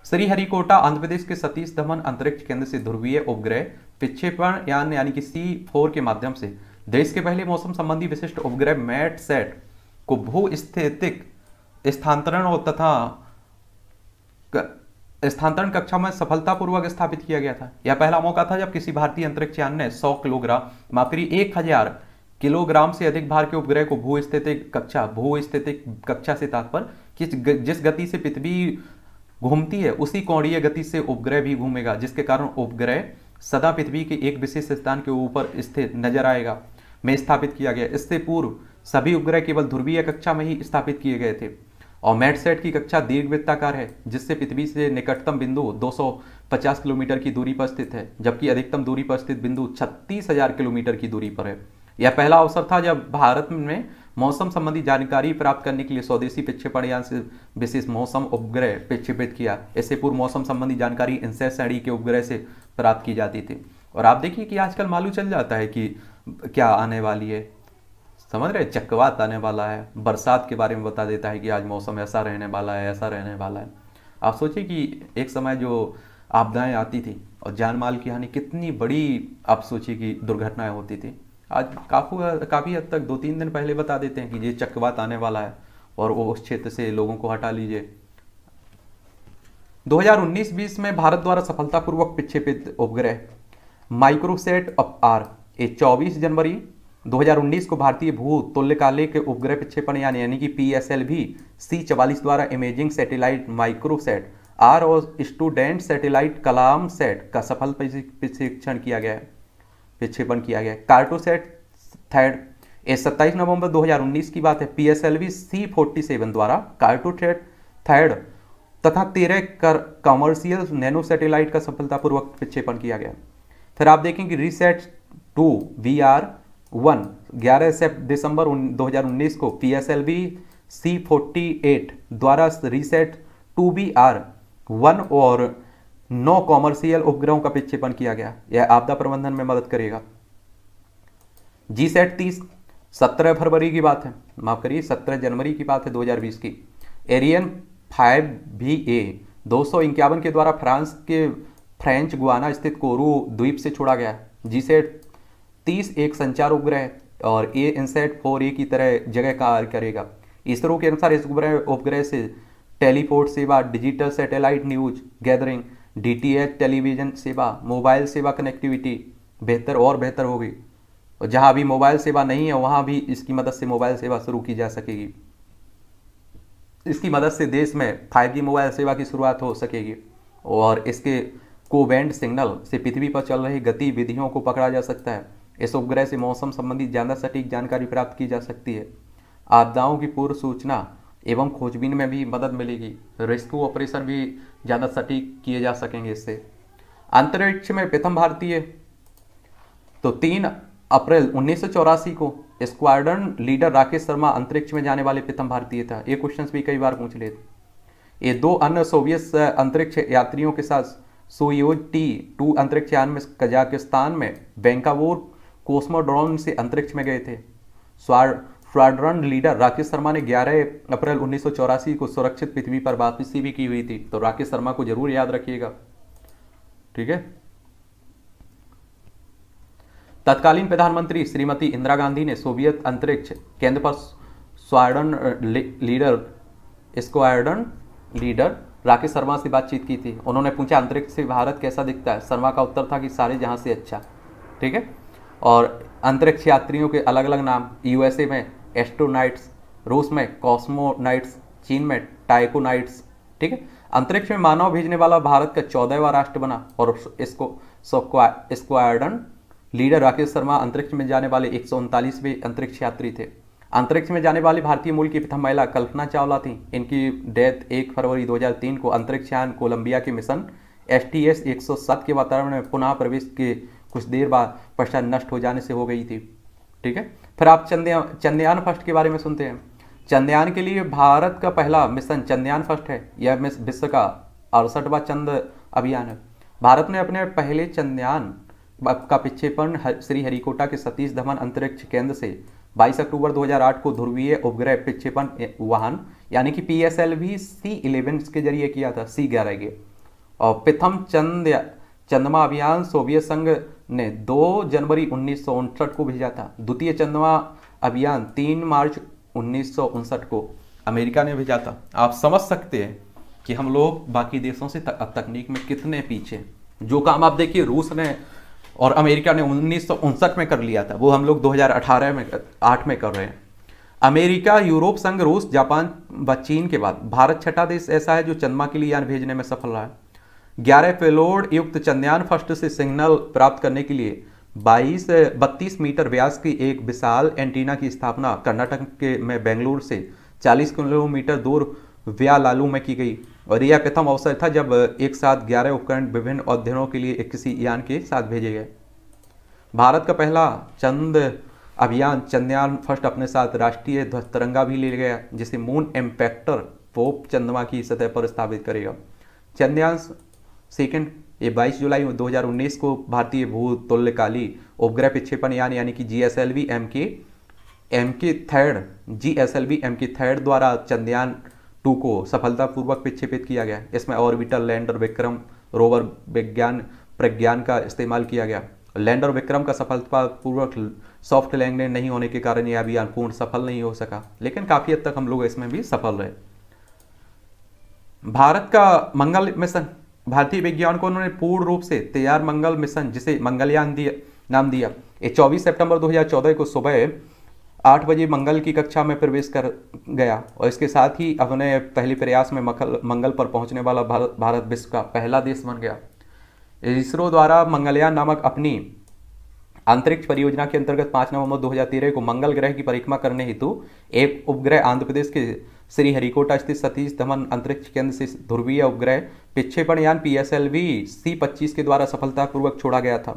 श्रीहरिकोटा आंध्र प्रदेश के सतीश धमन अंतरिक्ष केंद्र से ध्रुवीय उपग्रह प्रक्षेपण यान यानी कि सी फोर के माध्यम से देश के पहले मौसम संबंधी विशिष्ट उपग्रह मैट सेट को भू स्थितिक स्थानांतरण और तथा स्थानांतरण कक्षा में सफलतापूर्वक स्थापित किया गया था यह पहला मौका था जब किसी भारतीय अंतरिक्ष यान ने सौ किलोग्राम माकरी एक हजार किलोग्राम से अधिक भार के उपग्रह को स्थितिक कक्षा स्थितिक कक्षा से तात्पर्य कि जिस गति से पृथ्वी घूमती है उसी कोणीय गति से उपग्रह भी घूमेगा जिसके कारण उपग्रह सदा पृथ्वी के एक विशेष स्थान के ऊपर स्थित नजर आएगा में स्थापित किया गया इससे पूर्व सभी उपग्रह केवल ध्रुवीय कक्षा में ही स्थापित किए गए थे और मेटसेट की कक्षा दीर्घवृत्ताकार है जिससे पृथ्वी से निकटतम बिंदु 250 किलोमीटर की दूरी पर स्थित है जबकि अधिकतम दूरी पर स्थित बिंदु छत्तीस किलोमीटर की दूरी पर है यह पहला अवसर था जब भारत में मौसम संबंधी जानकारी प्राप्त करने के लिए स्वदेशी प्रक्षेपण यान से विशेष मौसम उपग्रह प्रक्षेपित किया इससे पूर्व मौसम संबंधी जानकारी इनसे श्रेणी के उपग्रह से प्राप्त की जाती थी और आप देखिए कि आजकल मालूम चल जाता है कि क्या आने वाली है समझ रहे चक्रवात आने वाला है बरसात के बारे में बता देता है कि आज मौसम ऐसा रहने वाला है ऐसा रहने वाला है आप सोचिए कि एक समय जो आपदाएं आती थी और जान माल की हानि कितनी बड़ी आप सोचिए कि दुर्घटनाएं होती थी आज काफ़ी काफ़ी हद तक दो तीन दिन पहले बता देते हैं कि ये चक्रवात आने वाला है और वो उस क्षेत्र से लोगों को हटा लीजिए 2019-20 में भारत द्वारा सफलतापूर्वक पिछेपित उपग्रह माइक्रोसेट अप आर ये 24 जनवरी 2019 को भारतीय भू तुल्यकाले के उपग्रह पिछेपण यानी यानी कि पी एस एल भी सी चवालीस द्वारा इमेजिंग सैटेलाइट माइक्रोसेट आर और स्टूडेंट सैटेलाइट कलाम सेट का सफल प्रशिक्षण किया गया है विक्षेपण किया गया कार्टोसेट थर्ड सत्ताईस नवंबर 2019 की बात है P S L V C forty seven द्वारा कार्टोसेट थर्ड तथा तेरह कर कमर्शियल नैनो सैटेलाइट का सफलतापूर्वक विक्षेपण किया गया फिर आप देखेंगे RISAT two V R one ग्यारह से दिसंबर दो को P S L V C forty eight द्वारा RISAT two B R one और नौ कॉमर्शियल उपग्रहों का प्रक्षेपण किया गया यह आपदा प्रबंधन में मदद करेगा जी सेट तीस सत्रह फरवरी की बात है माफ करिए सत्रह जनवरी की बात है 2020 की एरियन फाइव बी ए दो के द्वारा फ्रांस के फ्रेंच गुआना स्थित कोरू द्वीप से छोड़ा गया जी सेट तीस एक संचार उपग्रह और ए इनसेट फोर ए की तरह जगह कार्य करेगा इसरो के अनुसार इस उपग्रह उपग्रह से टेलीपोर्ट सेवा digital satellite news gathering DTH television सेवा मोबाइल सेवा कनेक्टिविटी बेहतर और बेहतर होगी और जहाँ भी मोबाइल सेवा नहीं है वहाँ भी इसकी मदद से मोबाइल सेवा शुरू की जा सकेगी इसकी मदद से देश में 5G मोबाइल सेवा की शुरुआत हो सकेगी और इसके कोवेंड सिग्नल से पृथ्वी पर चल रही गतिविधियों को पकड़ा जा सकता है इस उपग्रह से मौसम संबंधी ज़्यादा सटीक जानकारी प्राप्त की जा सकती है आपदाओं की पूर्व सूचना एवं खोजबीन में भी मदद मिलेगी रेस्क्यू ऑपरेशन भी ज़्यादा सटीक किए जा सकेंगे इससे अंतरिक्ष में प्रथम भारतीय तो तीन अप्रैल उन्नीस को स्क्वाड्रन लीडर राकेश शर्मा अंतरिक्ष में जाने वाले प्रथम भारतीय था ये क्वेश्चन भी कई बार पूछ लिए ये दो अन्य सोवियत अंतरिक्ष यात्रियों के साथ सोयोज टी टू अंतरिक्ष यान में कजाकिस्तान में बैंकावोर कोस्मोड्रोन से अंतरिक्ष में गए थे स्क्वाड्रन लीडर राकेश शर्मा ने 11 अप्रैल उन्नीस को सुरक्षित पृथ्वी पर वापसी भी की हुई थी तो राकेश शर्मा को जरूर याद रखिएगा ठीक है तत्कालीन प्रधानमंत्री श्रीमती इंदिरा गांधी ने सोवियत अंतरिक्ष केंद्र पर squadron leader squadron leader Rakesh Sharma से बातचीत की थी उन्होंने पूछा अंतरिक्ष से भारत कैसा दिखता है शर्मा का उत्तर था कि सारे जहां से अच्छा ठीक है और अंतरिक्ष यात्रियों के अलग अलग नाम यूएसए में एस्ट्रोनाइट्स रूस में कॉस्मोनाइट्स चीन में टाइकोनाइट्स ठीक है अंतरिक्ष में मानव भेजने वाला भारत का चौदहवा राष्ट्र बना और इसको स्क्वाडन लीडर राकेश शर्मा अंतरिक्ष में जाने वाले एक सौ अंतरिक्ष यात्री थे अंतरिक्ष में जाने वाली भारतीय मूल की प्रथम महिला कल्पना चावला थी इनकी डेथ एक फरवरी 2003 को अंतरिक्षयान कोलंबिया के मिशन एस टी एस एक के वातावरण में पुनः प्रवेश के कुछ देर बाद पश्चात नष्ट हो जाने से हो गई थी ठीक है फिर आप चंद्रयान चंद्रयान फर्स्ट के बारे में सुनते हैं चंद्रयान के लिए भारत का पहला मिशन चंद्रयान फर्स्ट है यह विश्व का अड़सठवा चंद अभियान है भारत ने अपने पहले चंद्रयान का पिछेपन श्री हरिकोटा के सतीश धवन अंतरिक्ष केंद्र से 22 अक्टूबर 2008 को ध्रुवीय उपग्रह पिछेपन वाहन यानी कि P S L V C eleven के जरिए किया था सी ग्यारह के और प्रथम चंद चंद्रमा अभियान सोवियत संघ ने 2 जनवरी उन्नीस को भेजा था द्वितीय चंद्रमा अभियान 3 मार्च उन्नीस को अमेरिका ने भेजा था आप समझ सकते हैं कि हम लोग बाकी देशों से तक, अब तकनीक में कितने पीछे जो काम आप देखिए रूस ने और अमेरिका ने उन्नीस में कर लिया था वो हम लोग 2018 में आठ में कर रहे हैं अमेरिका यूरोप संघ रूस जापान व चीन के बाद भारत छठा देश ऐसा है जो चंद्रमा के लिए यान भेजने में सफल रहा है ग्यारह पेलोड युक्त चंद्रयान फर्स्ट से सिग्नल प्राप्त करने के लिए 22 बत्तीस मीटर व्यास की एक विशाल एंटीना की स्थापना कर्नाटक के में बेंगलुरु से 40 किलोमीटर दूर व्यालालू में की गई और यह प्रथम अवसर था जब एक साथ 11 उपकरण विभिन्न अध्ययनों के लिए एक किसी यान के साथ भेजे गए भारत का पहला चंद अभियान चंद्रयान फर्स्ट अपने साथ राष्ट्रीय ध्वज तिरंगा भी ले गया जिसे मून एम्पैक्टर पोप चंद्रमा की सतह पर स्थापित करेगा चंद्रयान सेकेंड ये 22 जुलाई 2019 को भारतीय भूतुल्यकाली उपग्रह प्रक्षेपण यान यानी कि G S L V M K M K third G S L V M K third द्वारा चंद्रयान टू को सफलतापूर्वक प्रक्षेपित किया गया इसमें ऑर्बिटर लैंडर विक्रम रोवर विज्ञान प्रज्ञान का इस्तेमाल किया गया लैंडर विक्रम का सफलतापूर्वक सॉफ्ट लैंडिंग नहीं होने के कारण यह अभियान पूर्ण सफल नहीं हो सका लेकिन काफ़ी हद तक हम लोग इसमें भी सफल रहे भारत का मंगल मिशन भारतीय वैज्ञानिकों ने उन्होंने पूर्ण रूप से तैयार मंगल मिशन जिसे मंगलयान दिया नाम दिया ये 24 सितंबर 2014 को सुबह आठ बजे मंगल की कक्षा में प्रवेश कर गया और इसके साथ ही अपने पहले प्रयास में मखल मंगल पर पहुंचने वाला भारत विश्व का पहला देश बन गया इसरो द्वारा मंगलयान नामक अपनी अंतरिक्ष परियोजना के अंतर्गत पाँच नवंबर दो को मंगल ग्रह की परिक्रमा करने हेतु एक उपग्रह आंध्र प्रदेश के श्री हरिकोटा स्थित सतीश धवन अंतरिक्ष केंद्र से ध्रुवीय उपग्रह प्रक्षेपण यान पीएसएलवी सी पच्चीस के द्वारा सफलतापूर्वक छोड़ा गया था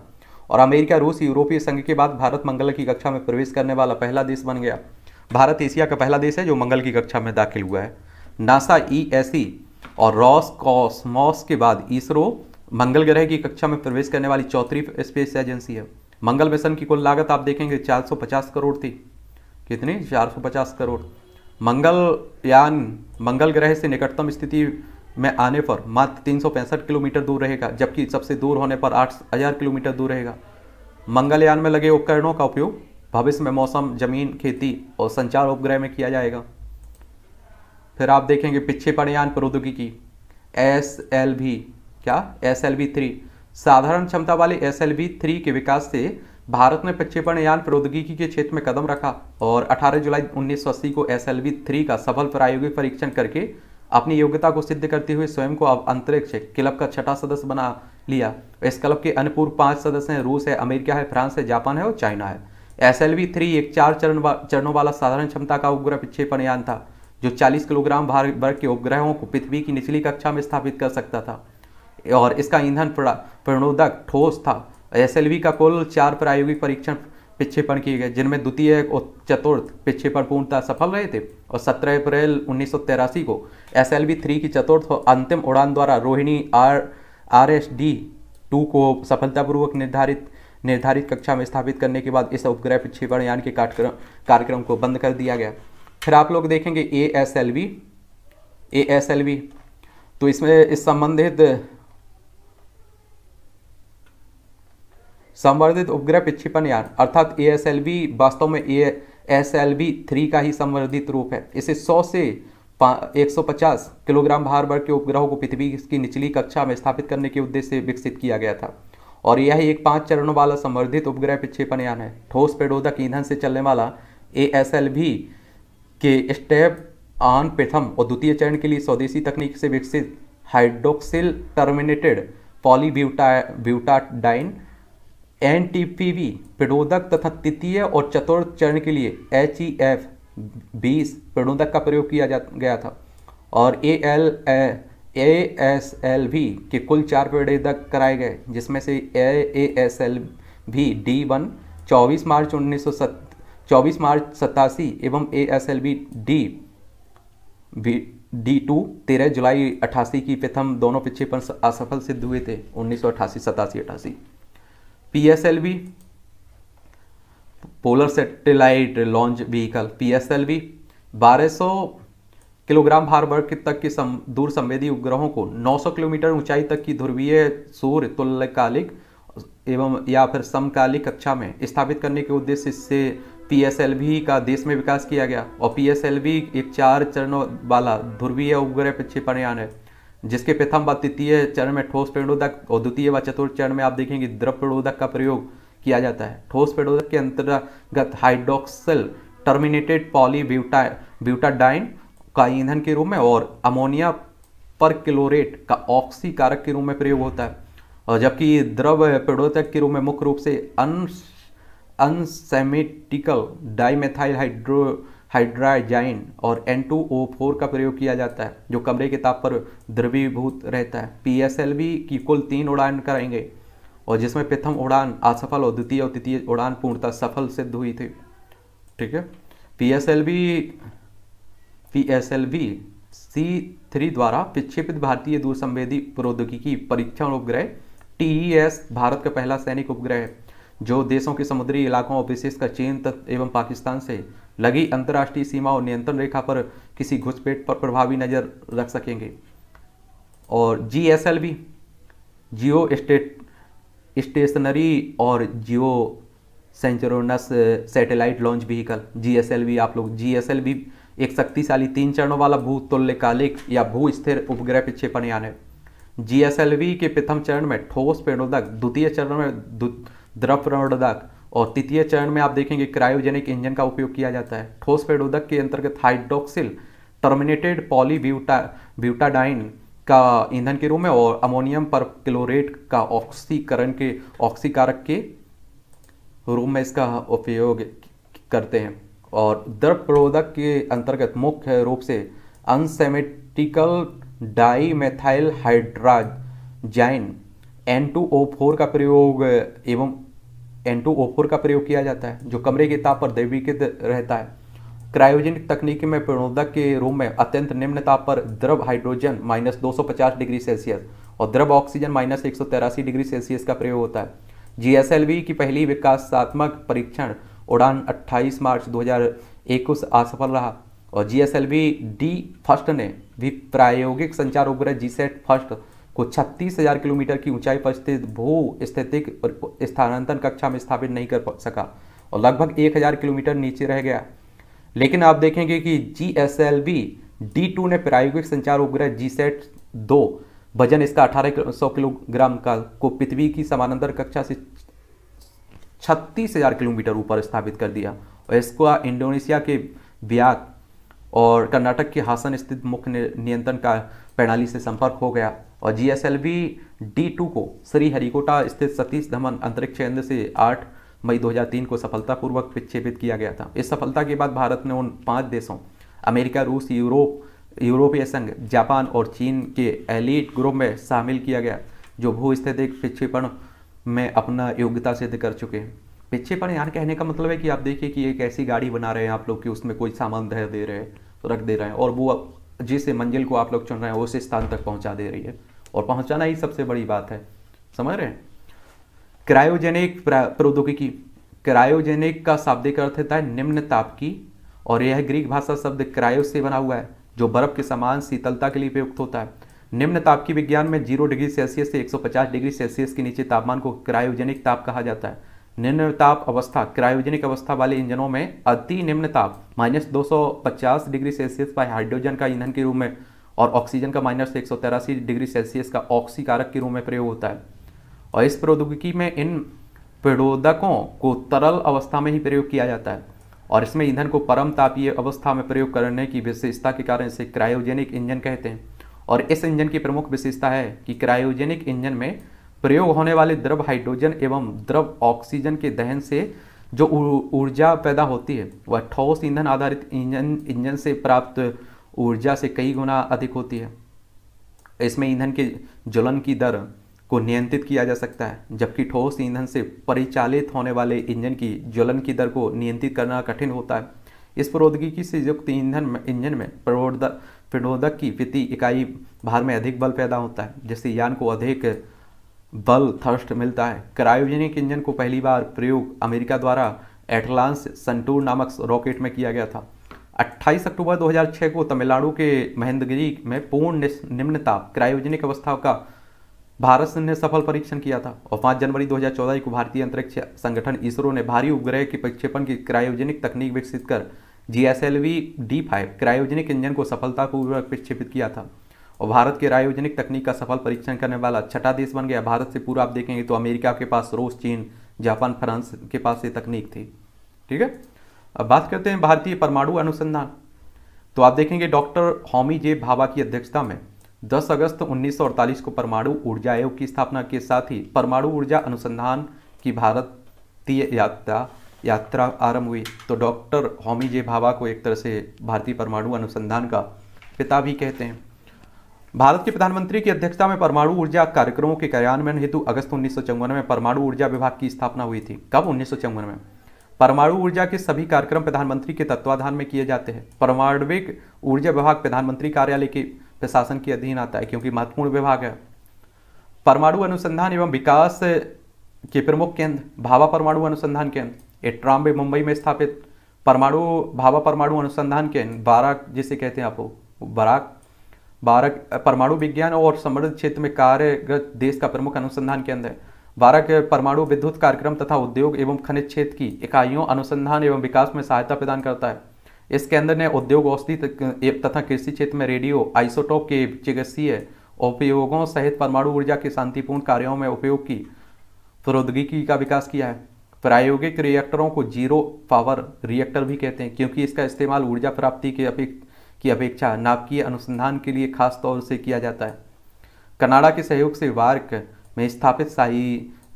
और अमेरिका रूस यूरोपीय संघ के बाद भारत मंगल की कक्षा में प्रवेश करने वाला पहला देश बन गया भारत एशिया का पहला देश है जो मंगल की कक्षा में दाखिल हुआ है नासा ई e e और रॉस कॉस्मॉस के बाद इसरो मंगल ग्रह की कक्षा में प्रवेश करने वाली चौथी स्पेस एजेंसी है मंगल मिशन की कुल लागत आप देखेंगे 450 करोड़ थी कितनी 450 करोड़ मंगलयान मंगल ग्रह से निकटतम स्थिति में आने पर मात्र तीन किलोमीटर दूर रहेगा जबकि सबसे दूर होने पर आठ हजार किलोमीटर दूर रहेगा मंगलयान में लगे उपकरणों का उपयोग भविष्य में मौसम जमीन खेती और संचार उपग्रह में किया जाएगा फिर आप देखेंगे पिछे पड़यान प्रौद्योगिकी एस एल क्या एस एल थ्री साधारण क्षमता वाले एस एल थ्री के विकास से भारत ने प्रक्षेपण यान प्रौद्योगिकी के क्षेत्र में कदम रखा और 18 जुलाई 1980 को एस एल थ्री का सफल प्रायोगिक परीक्षण करके अपनी योग्यता को सिद्ध करते हुए स्वयं को अब अंतरिक्ष क्लब का छठा सदस्य बना लिया इस क्लब के अनुपूर्व पांच सदस्य हैं रूस है अमेरिका है फ्रांस है जापान है और चाइना है एस एल थ्री एक चार चरण वा, चरणों वाला साधारण क्षमता का उपग्रह यान था जो 40 किलोग्राम भार वर्ग के उपग्रहों को पृथ्वी की निचली कक्षा में स्थापित कर सकता था और इसका ईंधन प्रणोदक ठोस था एसएलवी का कुल चार प्रायोगिक परीक्षण पिछेपन किए गए जिनमें द्वितीय और चतुर्थ पिछेपन पूर्णतः सफल रहे थे और 17 अप्रैल उन्नीस को एस एल थ्री की चतुर्थ और अंतिम उड़ान द्वारा Rohini R R S D two को सफलतापूर्वक निर्धारित निर्धारित कक्षा में स्थापित करने के बाद इस उपग्रह प्रक्षेपण यान के कार्यक्रम कार्यक्रम को बंद कर दिया गया फिर आप लोग देखेंगे A S L V A S L V तो इसमें इस संबंधित संवर्धित उपग्रह प्रक्षेपण यान अर्थात ए वास्तव में A S L B three का ही संवर्धित रूप है इसे 100 से 150 किलोग्राम भार वर्ग के उपग्रहों को पृथ्वी की निचली कक्षा में स्थापित करने के उद्देश्य से विकसित किया गया था और यह एक पांच चरणों वाला संवर्धित उपग्रह प्रक्षेपण यान है ठोस पेड़ोदक ईंधन से चलने वाला ए एस एल बी के स्टेप ऑन प्रथम और द्वितीय चरण के लिए स्वदेशी तकनीक से विकसित hydroxyl terminated polybutadiene N T P V प्रणोदक तथा तृतीय और चतुर्थ चरण के लिए एच ई एफ बीस प्रणोदक का प्रयोग किया जा गया था और A L A S L V के कुल चार प्रणोदक कराए गए जिसमें से ए एस एल भी डी वन चौबीस मार्च उन्नीस सौ सत चौबीस मार्च सतासी एवं A S L V D D two तेरह जुलाई अट्ठासी की प्रथम दोनों पिछेपन असफल सिद्ध हुए थे उन्नीस सौ अट्ठासी सतासी अट्ठासी PSLV polar satellite launch vehicle PSLV 1200 किलोग्राम भार वर्ग तक की सम, दूर संवेदी उपग्रहों को 900 किलोमीटर ऊंचाई तक की ध्रुवीय सूर्य तुल्यकालिक एवं या फिर समकालिक कक्षा में स्थापित करने के उद्देश्य से पीएसएलवी का देश में विकास किया गया और पीएसएलवी एक चार चरणों वाला ध्रुवीय उपग्रह प्रक्षेपण यान है जिसके प्रथम व तृतीय चरण में ठोस पेड़ोदक और द्वितीय व चतुर्थ चरण में आप देखेंगे द्रव पेड़ोदक का प्रयोग किया जाता है ठोस पेड़ोदक के अंतर्गत हाइड्रोक्सल टर्मिनेटेड ब्यूटा ब्यूटाडाइन का ईंधन के रूप में और अमोनिया पर क्लोरेट का ऑक्सी कारक के रूप में प्रयोग होता है और जबकि द्रव पेड़ोदक के रूप में मुख्य रूप से अनसेमेटिकल डाइमेथाइल हाइड्रो हाइड्राजाइन और फोर का प्रयोग किया जाता है जो कमरे के ताप पर द्रवीभूत रहता है पीएसएलवी की कुल तीन उड़ान कराएंगे और जिसमें प्रथम उड़ान असफल और द्वितीय और तृतीय उड़ान पूर्णतः सफल सिद्ध हुई थी ठीक है पीएसएलवी पीएसएलवी सी थ्री द्वारा विक्षेपित भारतीय दूरसंवेदी प्रौद्योगिकी परीक्षण उपग्रह टीईएस e भारत का पहला सैनिक उपग्रह है जो देशों के समुद्री इलाकों और विशेषकर चीन तथा एवं पाकिस्तान से लगी अंतर्राष्ट्रीय सीमा और नियंत्रण रेखा पर किसी घुसपैठ पर प्रभावी नज़र रख सकेंगे और G S L B geo state stationary और geosynchronous satellite launch vehicle G S L B आप लोग जी एस एल बी एक शक्तिशाली तीन चरणों वाला भूतुल्यकालिक या भू स्थिर उपग्रह प्रक्षेपण यान है जी एस एल बी के प्रथम चरण में ठोस प्रणोदक द्वितीय चरण में द्रव प्रणोदक और तृतीय चरण में आप देखेंगे क्रायोजेनिक इंजन का उपयोग किया जाता है ठोस पेड़ोदक के अंतर्गत हाइड्रोक्सिल टर्मिनेटेड पॉलीब्यूटा ब्यूटाडाइन का ईंधन के रूप में और अमोनियम पर क्लोरेट का ऑक्सीकरण के ऑक्सीकारक के रूप में इसका उपयोग करते हैं और द्रव प्रोधक के अंतर्गत मुख्य रूप से अनसेमेटिकल डाईमेथाइल हाइड्राजाइन फोर का प्रयोग एवं एन का प्रयोग किया जाता है जो कमरे के ताप पर दैवीकृत रहता है क्रायोजेनिक तकनीक में प्रणोदक के रूम में अत्यंत निम्न ताप पर द्रव हाइड्रोजन माइनस दो डिग्री सेल्सियस और द्रव ऑक्सीजन माइनस एक डिग्री सेल्सियस का प्रयोग होता है जीएसएलवी की पहली विकासात्मक परीक्षण उड़ान 28 मार्च 2001 को असफल रहा और जीएसएलवी डी फर्स्ट ने भी प्रायोगिक संचार उपग्रह जीसेट फर्स्ट को छत्तीस हजार किलोमीटर की ऊंचाई पर स्थित भू स्थितिक स्थानांतरण कक्षा में स्थापित नहीं कर सका और लगभग एक हजार किलोमीटर नीचे रह गया लेकिन आप देखेंगे कि G S L B D two ने प्रायोगिक संचार उपग्रह जी सेट दो वजन इसका अठारह सौ किलोग्राम का को पृथ्वी की समानांतर कक्षा से छत्तीस हजार किलोमीटर ऊपर स्थापित कर दिया और इसको इंडोनेशिया के ब्याग और कर्नाटक के हासन स्थित मुख्य नियंत्रण का प्रणाली से संपर्क हो गया और G S L V D two को श्रीहरिकोटा स्थित सतीश धमन अंतरिक्ष केंद्र से आठ मई 2003 को सफलतापूर्वक विक्षेपित किया गया था इस सफलता के बाद भारत ने उन पांच देशों अमेरिका रूस यूरोप यूरोपीय संघ जापान और चीन के एलिट ग्रुप में शामिल किया गया जो भू स्थितिक विक्षेपण में अपना योग्यता सिद्ध कर चुके हैं विक्षेपण यार कहने का मतलब है कि आप देखिए कि एक ऐसी गाड़ी बना रहे हैं आप लोग कि उसमें कोई सामान दे रहे हैं रख दे रहे हैं और वो जिस मंजिल को आप लोग चुन रहे हैं उस स्थान तक पहुंचा दे रही है और पहुंचाना ही सबसे बड़ी बात है समझ रहे हैं क्रायोजेनिक प्रौद्योगिकी क्रायोजेनिक का शाब्दिक अर्थ होता है निम्न ताप की और यह ग्रीक भाषा शब्द क्रायो से बना हुआ है जो बर्फ के समान शीतलता के लिए प्रयुक्त होता है निम्न ताप की विज्ञान में जीरो डिग्री सेल्सियस से 150 डिग्री सेल्सियस के नीचे तापमान को क्रायोजेनिक ताप कहा जाता है निम्न ताप अवस्था क्रायोजेनिक अवस्था वाले इंजनों में अति निम्न ताप माइनस डिग्री सेल्सियस पर हाइड्रोजन का ईंधन के रूप में और ऑक्सीजन का माइनस एक सौ डिग्री सेल्सियस का ऑक्सी कारक के रूप में प्रयोग होता है और इस प्रौद्योगिकी में इन प्रोदकों को तरल अवस्था में ही प्रयोग किया जाता है और इसमें ईंधन को परम तापीय अवस्था में प्रयोग करने की विशेषता के कारण इसे क्रायोजेनिक इंजन कहते हैं और इस इंजन की प्रमुख विशेषता है कि क्रायोजेनिक इंजन में प्रयोग होने वाले द्रव हाइड्रोजन एवं द्रव ऑक्सीजन के दहन से जो ऊर्जा पैदा होती है वह ठोस ईंधन आधारित इंजन इंजन से प्राप्त ऊर्जा से कई गुना अधिक होती है इसमें ईंधन के ज्वलन की दर को नियंत्रित किया जा सकता है जबकि ठोस ईंधन से परिचालित होने वाले इंजन की ज्वलन की दर को नियंत्रित करना कठिन होता है इस प्रौद्योगिकी से युक्त ईंधन इंजन में प्रणोदक की वित्तीय इकाई भार में अधिक बल पैदा होता है जिससे यान को अधिक बल थर्स्ट मिलता है क्रायोजेनिक इंजन को पहली बार प्रयोग अमेरिका द्वारा एटलांस संटूर नामक रॉकेट में किया गया था 28 अक्टूबर 2006 को तमिलनाडु के महेंद्रगिरी में पूर्ण निम्न ताप क्रायोजेनिक अवस्था का भारत ने सफल परीक्षण किया था और 5 जनवरी 2014 को भारतीय अंतरिक्ष संगठन इसरो ने भारी उपग्रह के प्रक्षेपण की क्रायोजेनिक तकनीक विकसित कर G S L V D five cryogenic engine को सफलतापूर्वक प्रक्षेपित किया था और भारत के रायोजेनिक तकनीक का सफल परीक्षण करने वाला छठा देश बन गया भारत से पूरा आप देखेंगे तो अमेरिका के पास रूस चीन जापान फ्रांस के पास ये तकनीक थी ठीक है अब बात करते हैं भारतीय परमाणु अनुसंधान तो आप देखेंगे डॉक्टर होमी जे भाभा की अध्यक्षता में 10 अगस्त 1948 को परमाणु ऊर्जा आयोग की स्थापना के साथ ही परमाणु ऊर्जा अनुसंधान की भारतीय यात्रा यात्रा आरंभ हुई तो डॉक्टर होमी जे भाभा को एक तरह से भारतीय परमाणु अनुसंधान का पिता भी कहते हैं भारत के प्रधानमंत्री की अध्यक्षता में परमाणु ऊर्जा कार्यक्रमों के कार्यान्वयन हेतु अगस्त उन्नीस में परमाणु ऊर्जा विभाग की स्थापना हुई थी कब उन्नीस में परमाणु ऊर्जा के सभी कार्यक्रम प्रधानमंत्री के तत्वाधान में किए जाते हैं परमाणविक ऊर्जा विभाग प्रधानमंत्री कार्यालय के प्रशासन के अधीन आता है क्योंकि महत्वपूर्ण विभाग है परमाणु अनुसंधान एवं विकास के प्रमुख केंद्र भावा परमाणु अनुसंधान केंद्र एट्राम्बे मुंबई में स्थापित परमाणु भावा परमाणु अनुसंधान केंद्र बाराक जिसे कहते हैं आप बाराक बारक परमाणु विज्ञान और समृद्ध क्षेत्र में कार्यरत देश का प्रमुख अनुसंधान केंद्र है भारत परमाणु विद्युत कार्यक्रम तथा उद्योग एवं खनिज क्षेत्र की इकाइयों अनुसंधान एवं विकास में सहायता प्रदान करता है इस केंद्र ने उद्योग औषधि तथा कृषि क्षेत्र में रेडियो आइसोटोप के चिकित्सीय उपयोगों सहित परमाणु ऊर्जा के शांतिपूर्ण कार्यों में उपयोग की प्रौद्योगिकी का विकास किया है प्रायोगिक रिएक्टरों को जीरो पावर रिएक्टर भी कहते हैं क्योंकि इसका इस्तेमाल ऊर्जा प्राप्ति के अपेक्षा की अपेक्षा नाभिकीय अनुसंधान के लिए खास तौर से किया जाता है कनाडा के सहयोग से वार्क में स्थापित शाही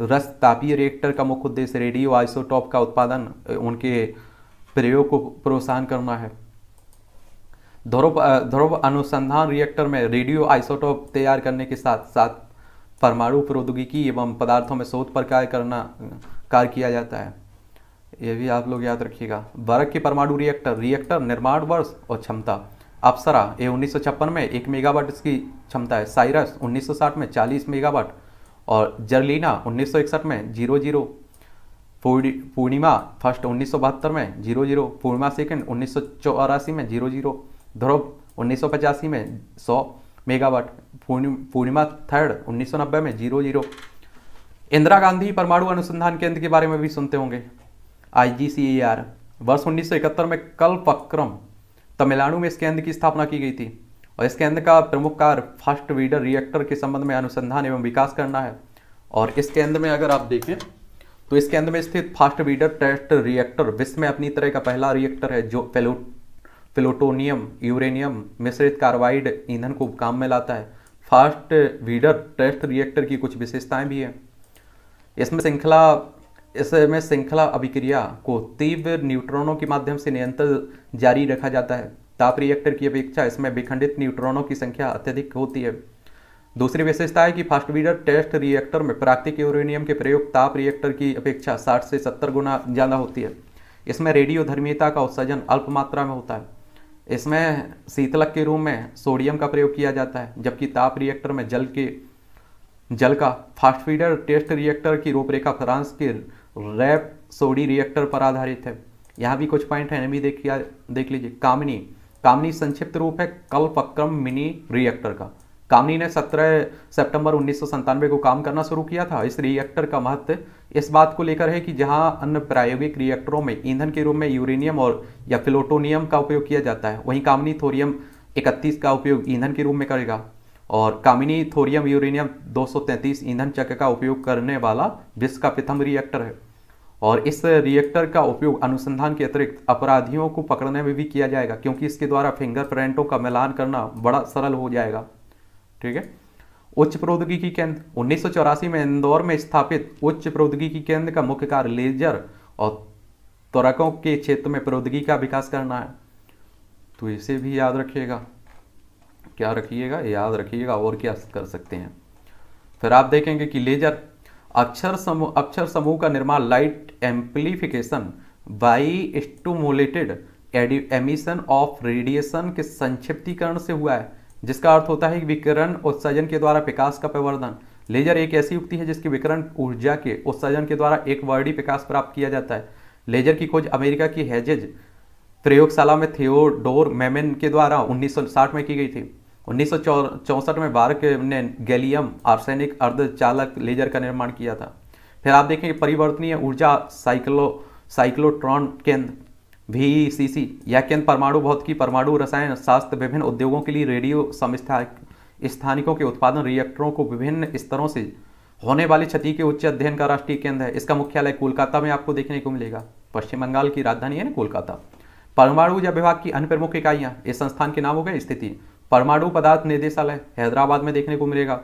रस तापीय रिएक्टर का मुख्य उद्देश्य रेडियो आइसोटॉप का उत्पादन उनके प्रयोग को प्रोत्साहन करना है ध्रुव ध्रुव अनुसंधान रिएक्टर में रेडियो आइसोटॉप तैयार करने के साथ साथ परमाणु प्रौद्योगिकी एवं पदार्थों में शोध पर कार्य करना कार्य किया जाता है ये भी आप लोग याद रखिएगा बरक के परमाणु रिएक्टर रिएक्टर निर्माण वर्ष और क्षमता अप्सरा ये उन्नीस में एक मेगावाट इसकी क्षमता है साइरस 1960 में 40 मेगावाट और जरलीना 1961 में जीरो जीरो पूर्णिमा फर्स्ट उन्नीस में जीरो जीरो पूर्णिमा सेकंड उन्नीस में जीरो जीरो ध्रुव उन्नीस में 100 मेगावाट पूर्णिमा थर्ड उन्नीस में जीरो जीरो इंदिरा गांधी परमाणु अनुसंधान केंद्र के बारे में भी सुनते होंगे आई e वर्ष 1971 में कल पक्रम तमिलनाडु में इस केंद्र की स्थापना की गई थी और इस केंद्र का प्रमुख कार्य फास्ट वीडर रिएक्टर के संबंध में अनुसंधान एवं विकास करना है और इस केंद्र में अगर आप देखें तो इस केंद्र में स्थित फास्ट वीडर टेस्ट रिएक्टर विश्व में अपनी तरह का पहला रिएक्टर है जो फेलो फिलोटोनियम यूरेनियम मिश्रित कार्बाइड ईंधन को काम में लाता है फास्ट वीडर टेस्ट रिएक्टर की कुछ विशेषताएं भी हैं इसमें श्रृंखला इसमें श्रृंखला अभिक्रिया को तीव्र न्यूट्रॉनों के माध्यम से निरंतर जारी रखा जाता है ताप रिएक्टर की अपेक्षा इसमें विखंडित न्यूट्रॉनों की संख्या अत्यधिक होती है दूसरी विशेषता है कि फास्ट बीडर टेस्ट रिएक्टर में प्राकृतिक यूरेनियम के प्रयोग ताप रिएक्टर की अपेक्षा 60 से 70 गुना ज़्यादा होती है इसमें रेडियो धर्मीयता का उत्सर्जन अल्प मात्रा में होता है इसमें शीतलक के रूप में सोडियम का प्रयोग किया जाता है जबकि ताप रिएक्टर में जल के जल का फास्ट फीडर टेस्ट रिएक्टर की रूपरेखा फ्रांस के रैप सोडी रिएक्टर पर आधारित है यहाँ भी कुछ पॉइंट है भी देखिए देख लीजिए कामनी कामनी संक्षिप्त रूप है कल्पक्रम मिनी रिएक्टर का कामनी ने 17 सितंबर उन्नीस को काम करना शुरू किया था इस रिएक्टर का महत्व इस बात को लेकर है कि जहां अन्य प्रायोगिक रिएक्टरों में ईंधन के रूप में यूरेनियम और या फिलोटोनियम का उपयोग किया जाता है वहीं कामनी थोरियम 31 का उपयोग ईंधन के रूप में करेगा और कामिनी थोरियम यूरेनियम 233 ईंधन चक्र का उपयोग करने वाला विश्व का प्रथम रिएक्टर है और इस रिएक्टर का उपयोग अनुसंधान के अतिरिक्त अपराधियों को पकड़ने में भी किया जाएगा क्योंकि इसके द्वारा फिंगरप्रिंटों का मिलान करना बड़ा सरल हो जाएगा ठीक है उच्च प्रौद्योगिकी केंद्र उन्नीस में इंदौर में स्थापित उच्च प्रौद्योगिकी केंद्र का मुख्य कार्य लेजर और त्वरकों के क्षेत्र में प्रौद्योगिकी का विकास करना है तो इसे भी याद रखिएगा क्या रखिएगा याद रखिएगा और क्या कर सकते हैं फिर आप देखेंगे कि लेजर अक्षर समूह अक्षर समूह का निर्माण light amplification by stimulated emission of radiation के संक्षिप्तीकरण से हुआ है जिसका अर्थ होता है विकिरण उत्सर्जन के द्वारा विकास का प्रवर्धन लेजर एक ऐसी युक्ति है जिसकी विकिरण ऊर्जा के उत्सर्जन के द्वारा एक वर्डी विकास प्राप्त किया जाता है लेजर की खोज अमेरिका की हैजेज प्रयोगशाला में थियोडोर मेमेन के द्वारा 1960 में की गई थी उन्नीस चौंसठ में बार्क ने गैलियम आर्सेनिक अर्धचालक लेजर का निर्माण किया था फिर आप देखेंगे परिवर्तनीय ऊर्जा साइक्लो साइक्लोट्रॉन केंद्र भी सी सी यह केंद्र परमाणु की परमाणु रसायन शास्त्र विभिन्न उद्योगों के लिए रेडियो समस्था स्थानिकों के उत्पादन रिएक्टरों को विभिन्न स्तरों से होने वाली क्षति के उच्च अध्ययन का राष्ट्रीय केंद्र है इसका मुख्यालय कोलकाता में आपको देखने को मिलेगा पश्चिम बंगाल की राजधानी है ना कोलकाता परमाणु ऊर्जा विभाग की अन्य प्रमुख इकाइयाँ इस संस्थान के नाम हो गए स्थिति परमाणु पदार्थ निदेशालय हैदराबाद में देखने को मिलेगा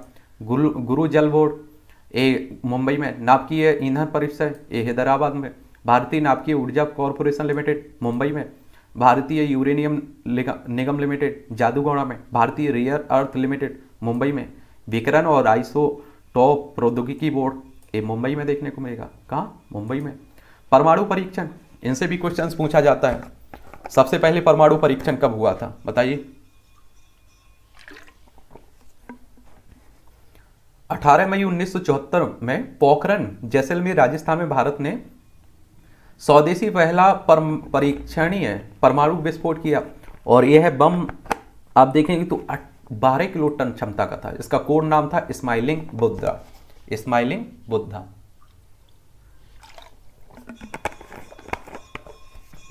गुरु जल बोर्ड ए मुंबई में नापकीय ईंधन परिसर ए हैदराबाद में भारतीय नापकीय ऊर्जा कॉरपोरेशन लिमिटेड मुंबई में भारतीय यूरेनियम निगम लिमिटेड जादूगौड़ा में भारतीय रेयर अर्थ लिमिटेड मुंबई में विकरण और आइसो टॉप प्रौद्योगिकी बोर्ड ये मुंबई में देखने को मिलेगा कहाँ मुंबई में परमाणु परीक्षण इनसे भी क्वेश्चन पूछा जाता है सबसे पहले परमाणु परीक्षण कब हुआ था बताइए 18 मई 1974 में पोखरण जैसलमेर राजस्थान में भारत ने स्वदेशी पहला परीक्षणीय परमाणु विस्फोट किया और यह बम आप देखेंगे तो बारह किलो टन क्षमता का था इसका कोड नाम था स्माइलिंग बुद्धा स्माइलिंग बुद्धा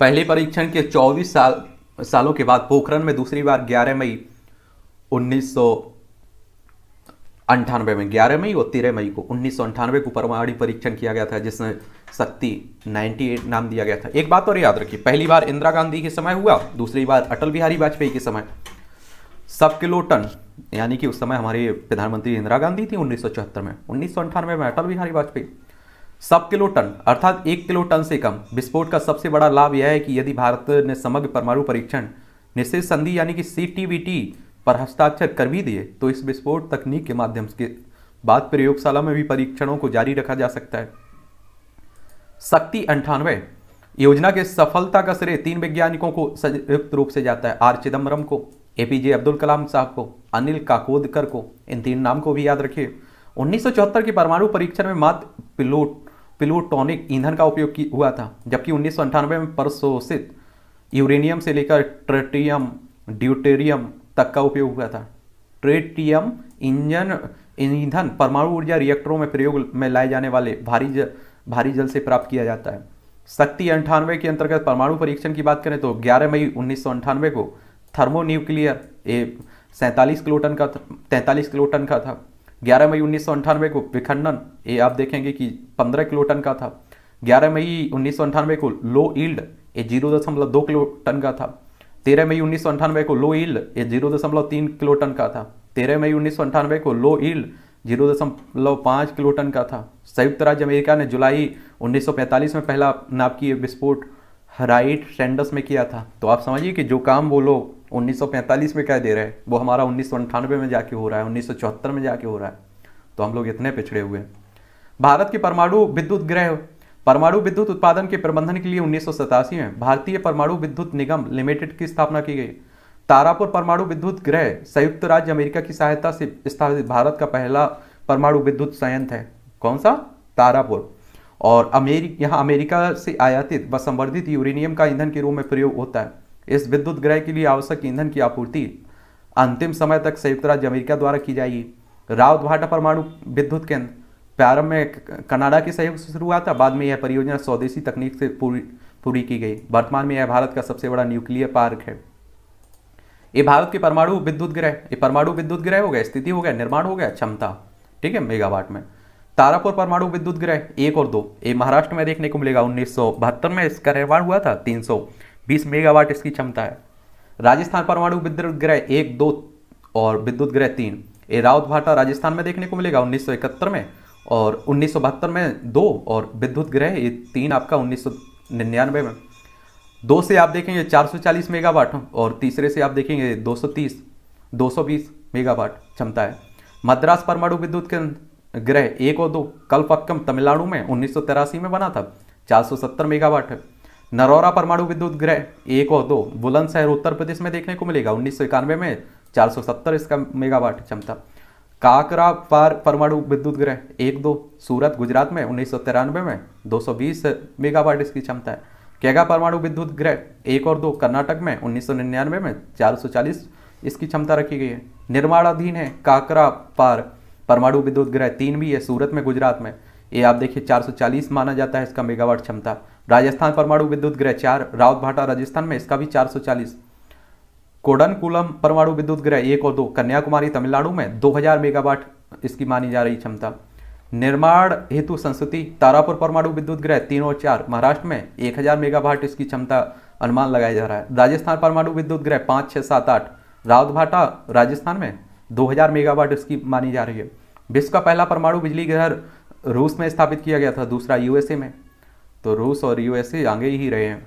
पहले परीक्षण के 24 साल सालों के बाद पोखरण में दूसरी बार 11 मई अंठानवे में ग्यारह मई और तेरह मई को उन्नीस सौ अंठानवे को परमाणु परीक्षण किया गया था जिसमें शक्ति 98 नाम दिया गया था एक बात और याद रखिए पहली बार इंदिरा गांधी के समय हुआ दूसरी बार अटल बिहारी वाजपेयी के समय सब किलो टन यानी कि उस समय हमारे प्रधानमंत्री इंदिरा गांधी थी उन्नीस में उन्नीस में अटल बिहारी वाजपेयी सब किलो टन अर्थात एक किलो टन से कम विस्फोट का सबसे बड़ा लाभ यह है कि यदि भारत ने समग्र परमाणु परीक्षण निषेध संधि यानी कि सी पर हस्ताक्षर कर भी दिए तो इस विस्फोट तकनीक के माध्यम के बाद प्रयोगशाला में भी परीक्षणों को जारी रखा जा सकता है शक्ति अंठानवे योजना के सफलता का श्रेय तीन वैज्ञानिकों को संयुक्त रूप से जाता है आर चिदम्बरम को एपीजे अब्दुल कलाम साहब को अनिल काकोदकर को इन तीन नाम को भी याद रखिए 1974 के परमाणु परीक्षण में मात्र पिलोट पिलोटोनिक ईंधन का उपयोग हुआ था जबकि उन्नीस में परसोषित यूरेनियम से लेकर ट्रेटियम ड्यूटेरियम तक का उपयोग हुआ था ट्रेटियम इंजन ईंधन परमाणु ऊर्जा रिएक्टरों में प्रयोग में लाए जाने वाले भारी जल भारी जल से प्राप्त किया जाता है शक्ति अंठानवे के अंतर्गत परमाणु परीक्षण की बात करें तो 11 मई उन्नीस को थर्मो न्यूक्लियर ए सैंतालीस किलोटन का तैंतालीस किलोटन का था 11 मई उन्नीस को विखंडन ये आप देखेंगे कि 15 किलोटन का था 11 मई उन्नीस को लो ईल्ड ये जीरो दशमलव दो किलो टन का था तेरह मई उन्नीस को लो ईल्ड ये जीरो दशमलव तीन किलो टन का था तेरह मई उन्नीस को लो ईल्ड जीरो दशमलव पाँच किलो टन का था संयुक्त राज्य अमेरिका ने जुलाई 1945 में पहला नाभिकीय विस्फोट हराइट सेंडस में किया था तो आप समझिए कि जो काम वो लोग उन्नीस में कह दे रहे हैं वो हमारा उन्नीस में जाके हो रहा है उन्नीस में जाके हो रहा है तो हम लोग इतने पिछड़े हुए हैं भारत के परमाणु विद्युत ग्रह परमाणु विद्युत उत्पादन के प्रबंधन के लिए उन्नीस में भारतीय परमाणु विद्युत निगम लिमिटेड की स्थापना की गई तारापुर परमाणु विद्युत ग्रह संयुक्त राज्य अमेरिका की सहायता से स्थापित भारत का पहला परमाणु विद्युत संयंत्र है कौन सा तारापुर और अमेरिक यहाँ अमेरिका से आयातित व संवर्धित यूरेनियम का ईंधन के रूप में प्रयोग होता है इस विद्युत ग्रह के लिए आवश्यक ईंधन की आपूर्ति अंतिम समय तक संयुक्त राज्य अमेरिका द्वारा की जाएगी रावत भाटा परमाणु विद्युत केंद्र प्रारंभ में कनाडा के सहयोग से शुरू हुआ था बाद में यह परियोजना स्वदेशी तकनीक से पूरी पूरी की गई वर्तमान में यह भारत का सबसे बड़ा न्यूक्लियर पार्क है ये भारत के परमाणु विद्युत ग्रह ये परमाणु विद्युत ग्रह हो गया स्थिति हो गया निर्माण हो गया क्षमता ठीक है मेगावाट में तारापुर परमाणु विद्युत ग्रह एक और दो ये महाराष्ट्र में देखने को मिलेगा उन्नीस में इसका निर्माण हुआ था तीन मेगावाट इसकी क्षमता है राजस्थान परमाणु विद्युत ग्रह एक दो और विद्युत ग्रह तीन ये राउत भाटा राजस्थान में देखने को मिलेगा उन्नीस में और उन्नीस में दो और विद्युत ग्रह ये तीन आपका उन्नीस निन्यानवे में दो से आप देखेंगे 440 मेगावाट और तीसरे से आप देखेंगे 230 220 मेगावाट क्षमता है मद्रास परमाणु विद्युत केंद्र ग्रह एक और दो कल्पक्कम तमिलनाडु में उन्नीस में बना था 470 मेगावाट है नरौरा परमाणु विद्युत ग्रह एक और दो बुलंदशहर उत्तर प्रदेश में देखने को मिलेगा उन्नीस में 470 इसका मेगावाट क्षमता काकरा पार परमाणु विद्युत ग्रह एक दो सूरत गुजरात में उन्नीस में 220 मेगावाट इसकी क्षमता है कैगा परमाणु विद्युत ग्रह एक और दो कर्नाटक में उन्नीस में 440 इसकी क्षमता रखी गई है निर्माणाधीन है काकरा पार परमाणु विद्युत ग्रह तीन भी है सूरत में गुजरात में ये आप देखिए 440 माना जाता है इसका मेगावाट क्षमता राजस्थान परमाणु विद्युत ग्रह चार रावत भाटा राजस्थान में इसका भी 440 कोडनकुलम परमाणु विद्युत गृह एक और दो कन्याकुमारी तमिलनाडु में 2000 मेगावाट इसकी मानी जा रही क्षमता निर्माण हेतु संस्कृति तारापुर परमाणु विद्युत गृह तीन और चार महाराष्ट्र में 1000 मेगावाट इसकी क्षमता अनुमान लगाया जा रहा है राजस्थान परमाणु विद्युत गृह पाँच छः सात आठ राउतभाटा राजस्थान में हजार मेगावाट इसकी मानी जा रही है विश्व का पहला परमाणु बिजली गृह रूस में स्थापित किया गया था दूसरा यूएसए में तो रूस और यूएसए आगे ही रहे हैं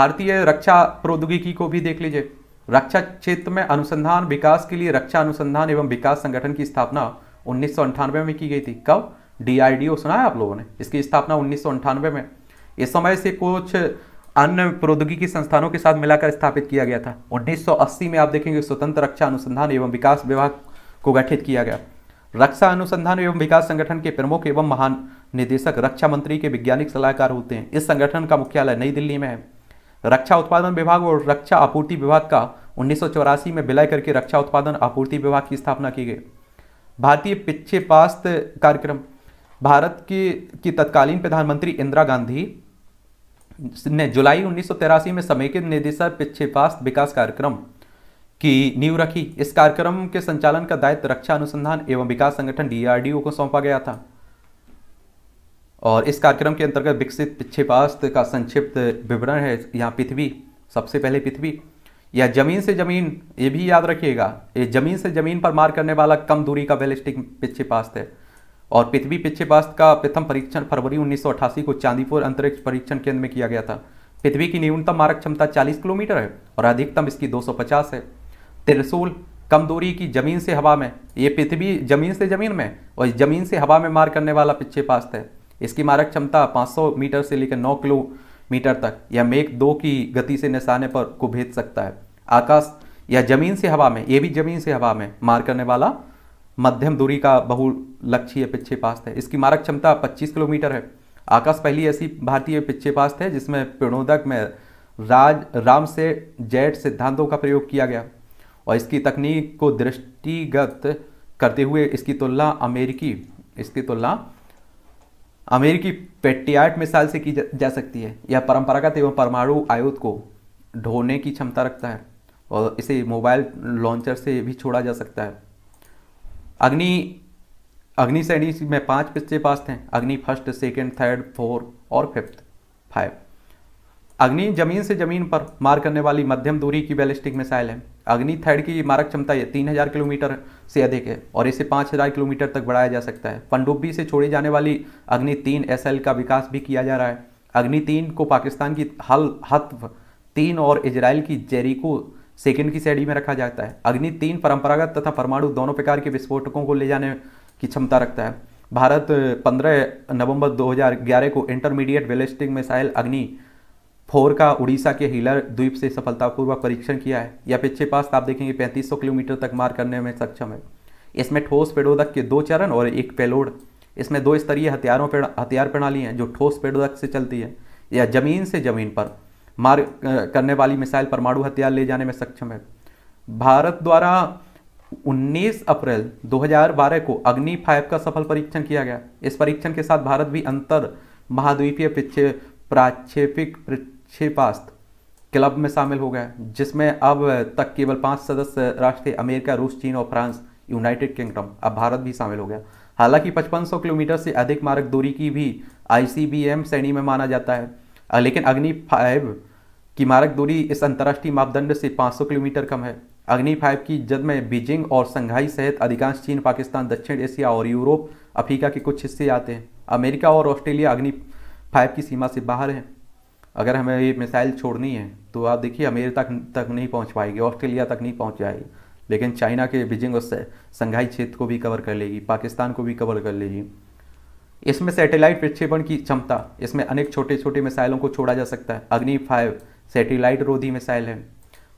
भारतीय रक्षा प्रौद्योगिकी को भी देख लीजिए रक्षा क्षेत्र में अनुसंधान विकास के लिए रक्षा अनुसंधान एवं विकास संगठन की स्थापना उन्नीस में की गई थी कब डीआईडीओ सुना है आप लोगों ने इसकी स्थापना उन्नीस में इस समय से कुछ अन्य प्रौद्योगिकी संस्थानों के साथ मिलाकर स्थापित किया गया था 1980 में आप देखेंगे स्वतंत्र रक्षा अनुसंधान एवं विकास विभाग को गठित किया गया रक्षा अनुसंधान एवं विकास संगठन के प्रमुख एवं महान निदेशक रक्षा मंत्री के वैज्ञानिक सलाहकार होते हैं इस संगठन का मुख्यालय नई दिल्ली में है रक्षा उत्पादन विभाग और रक्षा आपूर्ति विभाग का उन्नीस में विलय करके रक्षा उत्पादन आपूर्ति विभाग की स्थापना की गई भारतीय पिछे पास्त कार्यक्रम भारत के की तत्कालीन प्रधानमंत्री इंदिरा गांधी ने जुलाई उन्नीस में समेकित निदेशक पिछे पास्त विकास कार्यक्रम की नींव रखी इस कार्यक्रम के संचालन का दायित्व रक्षा अनुसंधान एवं विकास संगठन डीआरडीओ को सौंपा गया था और इस कार्यक्रम के अंतर्गत विकसित पिछेपास्त का संक्षिप्त विवरण है यहाँ पृथ्वी सबसे पहले पृथ्वी या जमीन से जमीन ये भी याद रखिएगा ये जमीन से जमीन पर मार करने वाला कम दूरी का बैलिस्टिक पिछेपास्त है और पृथ्वी पिछेपास्त का प्रथम परीक्षण फरवरी उन्नीस को चांदीपुर अंतरिक्ष परीक्षण केंद्र में किया गया था पृथ्वी की न्यूनतम मारक क्षमता 40 किलोमीटर है और अधिकतम इसकी 250 है त्रिशूल कम दूरी की जमीन से हवा में ये पृथ्वी जमीन से जमीन में और जमीन से हवा में मार करने वाला पिछेपास्त है इसकी मारक क्षमता 500 मीटर से लेकर 9 किलोमीटर तक या मेघ दो की गति से निशाने पर को भेज सकता है आकाश या जमीन से हवा में ये भी जमीन से हवा में मार करने वाला मध्यम दूरी का पिछे पास है इसकी मारक क्षमता पच्चीस किलोमीटर है आकाश पहली ऐसी भारतीय पिछेपास्त है जिसमें प्रणोदक में राज राम से जेट सिद्धांतों का प्रयोग किया गया और इसकी तकनीक को दृष्टिगत करते हुए इसकी तुलना अमेरिकी इसकी तुलना अमेरिकी पेट्रियाट मिसाइल से की जा, सकती है यह परंपरागत एवं परमाणु आयुध को ढोने की क्षमता रखता है और इसे मोबाइल लॉन्चर से भी छोड़ा जा सकता है अग्नि अग्नि श्रेणी में पांच पिस्ते पास थे Agni first second third fourth और फिफ्थ फाइव अग्नि जमीन से जमीन पर मार करने वाली मध्यम दूरी की बैलिस्टिक मिसाइल है अग्नि थर्ड की मारक क्षमता तीन हजार किलोमीटर से अधिक है और इसे पाँच हजार किलोमीटर तक बढ़ाया जा सकता है पंडुब्बी से छोड़ी जाने वाली अग्नि तीन एस का विकास भी किया जा रहा है अग्नि तीन को पाकिस्तान की हल हत्व तीन और इसराइल की जेरिको सेकेंड की सैडी में रखा जाता है अग्नि तीन परंपरागत तथा परमाणु दोनों प्रकार के विस्फोटकों को ले जाने की क्षमता रखता है भारत 15 नवंबर 2011 को intermediate ballistic missile Agni four का उड़ीसा के हिलर द्वीप से सफलतापूर्वक परीक्षण किया है यह पास आप देखेंगे 3500 किलोमीटर तक मार करने में सक्षम है इसमें ठोस पेड़ोदक के दो चरण और एक पेलोड इसमें दो स्तरीय हथियारों पर हथियार प्रणाली हैं जो ठोस पेड़ोदक से चलती है या जमीन से जमीन पर मार करने वाली मिसाइल परमाणु हथियार ले जाने में सक्षम है भारत द्वारा 19 अप्रैल 2012 को अग्नि फाइव का सफल परीक्षण किया गया इस परीक्षण के साथ भारत भी अंतर महाद्वीपीय प्राक्षेपिक श्रीपास्त क्लब में शामिल हो गया जिसमें अब तक केवल पांच सदस्य राष्ट्र थे अमेरिका रूस चीन और फ्रांस यूनाइटेड किंगडम अब भारत भी शामिल हो गया हालांकि 5500 किलोमीटर से अधिक मार्ग दूरी की भी आईसीबीएम श्रेणी में माना जाता है लेकिन अग्नि फाइव की मार्ग दूरी इस अंतर्राष्ट्रीय मापदंड से 500 किलोमीटर कम है अग्नि फाइव की जद में बीजिंग और संघाई सहित अधिकांश चीन पाकिस्तान दक्षिण एशिया और यूरोप अफ्रीका के कुछ हिस्से आते हैं अमेरिका और ऑस्ट्रेलिया अग्नि फाइव की सीमा से बाहर हैं अगर हमें ये मिसाइल छोड़नी है तो आप देखिए अमेरिका तक तक नहीं पहुंच पाएगी ऑस्ट्रेलिया तक नहीं पहुंच जाएगी लेकिन चाइना के बीजिंग और संघाई क्षेत्र को भी कवर कर लेगी पाकिस्तान को भी कवर कर लेगी इसमें सैटेलाइट प्रक्षेपण की क्षमता इसमें अनेक छोटे छोटे मिसाइलों को छोड़ा जा सकता है अग्नि फाइव सैटेलाइट रोधी मिसाइल है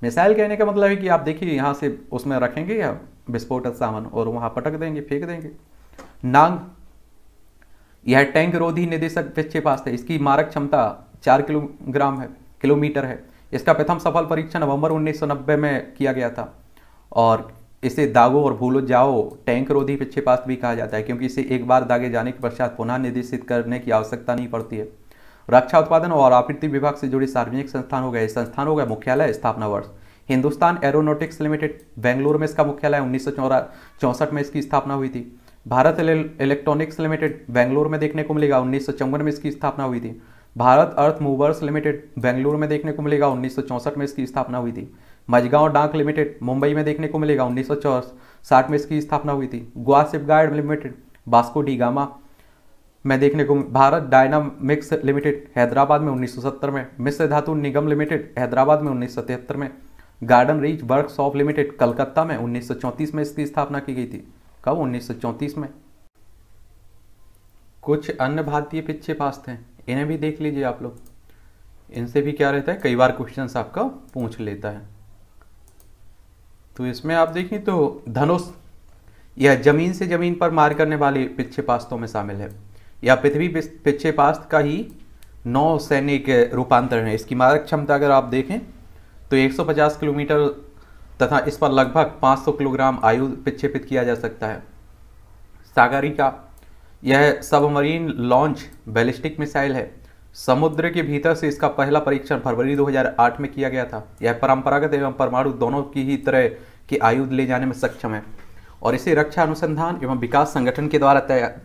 मिसाइल कहने का मतलब है कि आप देखिए यहाँ से उसमें रखेंगे या विस्फोटक सामान और वहाँ पटक देंगे फेंक देंगे नांग यह टैंक रोधी निदेशक प्रक्षेपास्त्र इसकी मारक क्षमता चार किलोग्राम है किलोमीटर है इसका प्रथम सफल परीक्षण नवंबर 1990 में किया गया था और इसे दागो और भूलो जाओ टैंक रोधी पिछेपास्त भी कहा जाता है क्योंकि इसे एक बार दागे जाने के पश्चात पुनः निर्देशित करने की आवश्यकता नहीं पड़ती है रक्षा उत्पादन और आपूर्ति विभाग से जुड़े सार्वजनिक संस्थान हो गए संस्थान हो गए मुख्यालय स्थापना वर्ष हिंदुस्तान एरोनोटिक्स लिमिटेड बेंगलुरु में इसका मुख्यालय उन्नीस सौ में इसकी स्थापना हुई थी भारत इलेक्ट्रॉनिक्स लिमिटेड बेंगलुरु में देखने को मिलेगा उन्नीस में इसकी स्थापना हुई थी Bharat earth movers limited Bengaluru में देखने को मिलेगा उन्नीस में इसकी स्थापना हुई थी मजगांव डाक लिमिटेड मुंबई में देखने को मिलेगा उन्नीस साठ में इसकी स्थापना हुई थी गोवा गार्ड लिमिटेड बास्को डीगामा में देखने को भारत डायनामिक्स लिमिटेड हैदराबाद में 1970 में मिश्र धातु निगम लिमिटेड हैदराबाद में 1977 में Garden Reach workshop limited Calcutta में 1934 में इसकी स्थापना की गई थी कब 1934 में कुछ अन्य भारतीय पिछे पास थे इन्हें भी देख लीजिए आप लोग इनसे भी क्या रहता है कई बार क्वेश्चन आपका पूछ लेता है तो इसमें आप देखें तो धनुष यह जमीन से जमीन पर मार करने वाले पिछे पास्तों में शामिल है या पृथ्वी पिछे पास्त का ही नौ सैनिक रूपांतरण है इसकी मारक क्षमता अगर आप देखें तो 150 किलोमीटर तथा इस पर लगभग 500 किलोग्राम आयु पिछेपित किया जा सकता है सागरिका यह सबमरीन लॉन्च बैलिस्टिक मिसाइल है समुद्र के भीतर से इसका पहला परीक्षण फरवरी 2008 में किया गया था यह परंपरागत एवं परमाणु दोनों की ही तरह के आयुध ले जाने में सक्षम है और इसे रक्षा अनुसंधान एवं विकास संगठन के द्वारा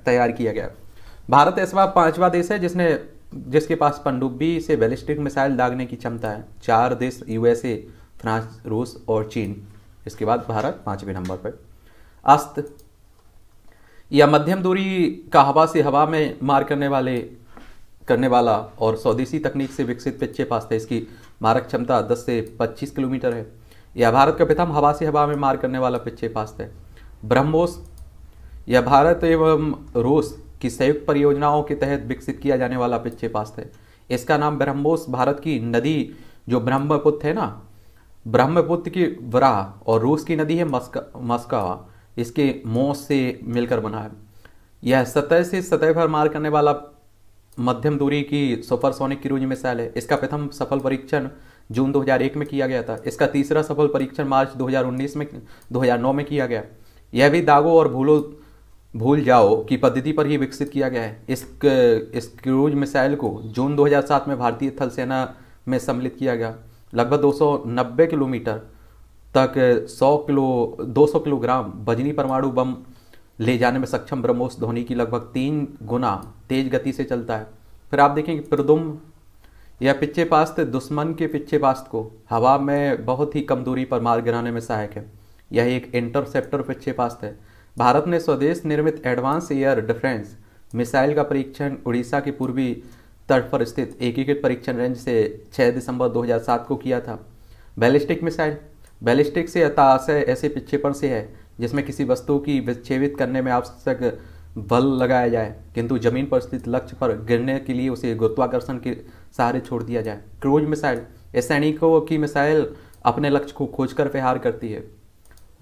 तैयार किया गया भारत ऐसा पांचवा देश है जिसने जिसके पास पनडुब्बी से बैलिस्टिक मिसाइल दागने की क्षमता है चार देश यूएसए फ्रांस रूस और चीन इसके बाद भारत पांचवें नंबर पर अस्त या मध्यम दूरी का हवा से हवा में मार करने वाले करने वाला और स्वदेशी तकनीक से विकसित पिछे था इसकी मारक क्षमता 10 से 25 किलोमीटर है यह भारत का प्रथम हवा से हवा में मार करने वाला पिछे पास्त है ब्रह्मोस यह भारत एवं रूस की संयुक्त परियोजनाओं के तहत विकसित किया जाने वाला पिछे पास्त है इसका नाम ब्रह्मोस भारत की नदी जो ब्रह्मपुत्र है ना ब्रह्मपुत्र की वराह और रूस की नदी है मस्का मस्कावा इसके मोस से मिलकर बना है यह सतह से सतह पर मार करने वाला मध्यम दूरी की सुपरसोनिक क्रूज मिसाइल है इसका प्रथम सफल परीक्षण जून 2001 में किया गया था इसका तीसरा सफल परीक्षण मार्च 2019 में 2009 में किया गया यह भी दागो और भूलो भूल जाओ की पद्धति पर ही विकसित किया गया है इस इस क्रूज मिसाइल को जून 2007 में भारतीय थल सेना में सम्मिलित किया गया लगभग 290 किलोमीटर तक 100 किलो 200 किलोग्राम बजनी परमाणु बम ले जाने में सक्षम ब्रह्मोस ध्वनि की लगभग तीन गुना तेज गति से चलता है फिर आप देखेंगे प्रदुम यह पिछे पास्त दुश्मन के पिछे पास्त को हवा में बहुत ही कम दूरी पर मार गिराने में सहायक है यह एक इंटरसेप्टर पिछे पास्त है भारत ने स्वदेश निर्मित एडवांस एयर डिफेंस मिसाइल का परीक्षण उड़ीसा के पूर्वी तट पर स्थित एकीकृत परीक्षण रेंज से 6 दिसंबर 2007 को किया था बैलिस्टिक मिसाइल बैलिस्टिक से ताशय ऐसे पिछेपन से है जिसमें किसी वस्तु की विच्छेवित करने में आवश्यक बल लगाया जाए किंतु जमीन पर स्थित लक्ष्य पर गिरने के लिए उसे गुरुत्वाकर्षण के सहारे छोड़ दिया जाए क्रूज मिसाइल इस सैनिकों की मिसाइल अपने लक्ष्य को खोजकर प्रहार करती है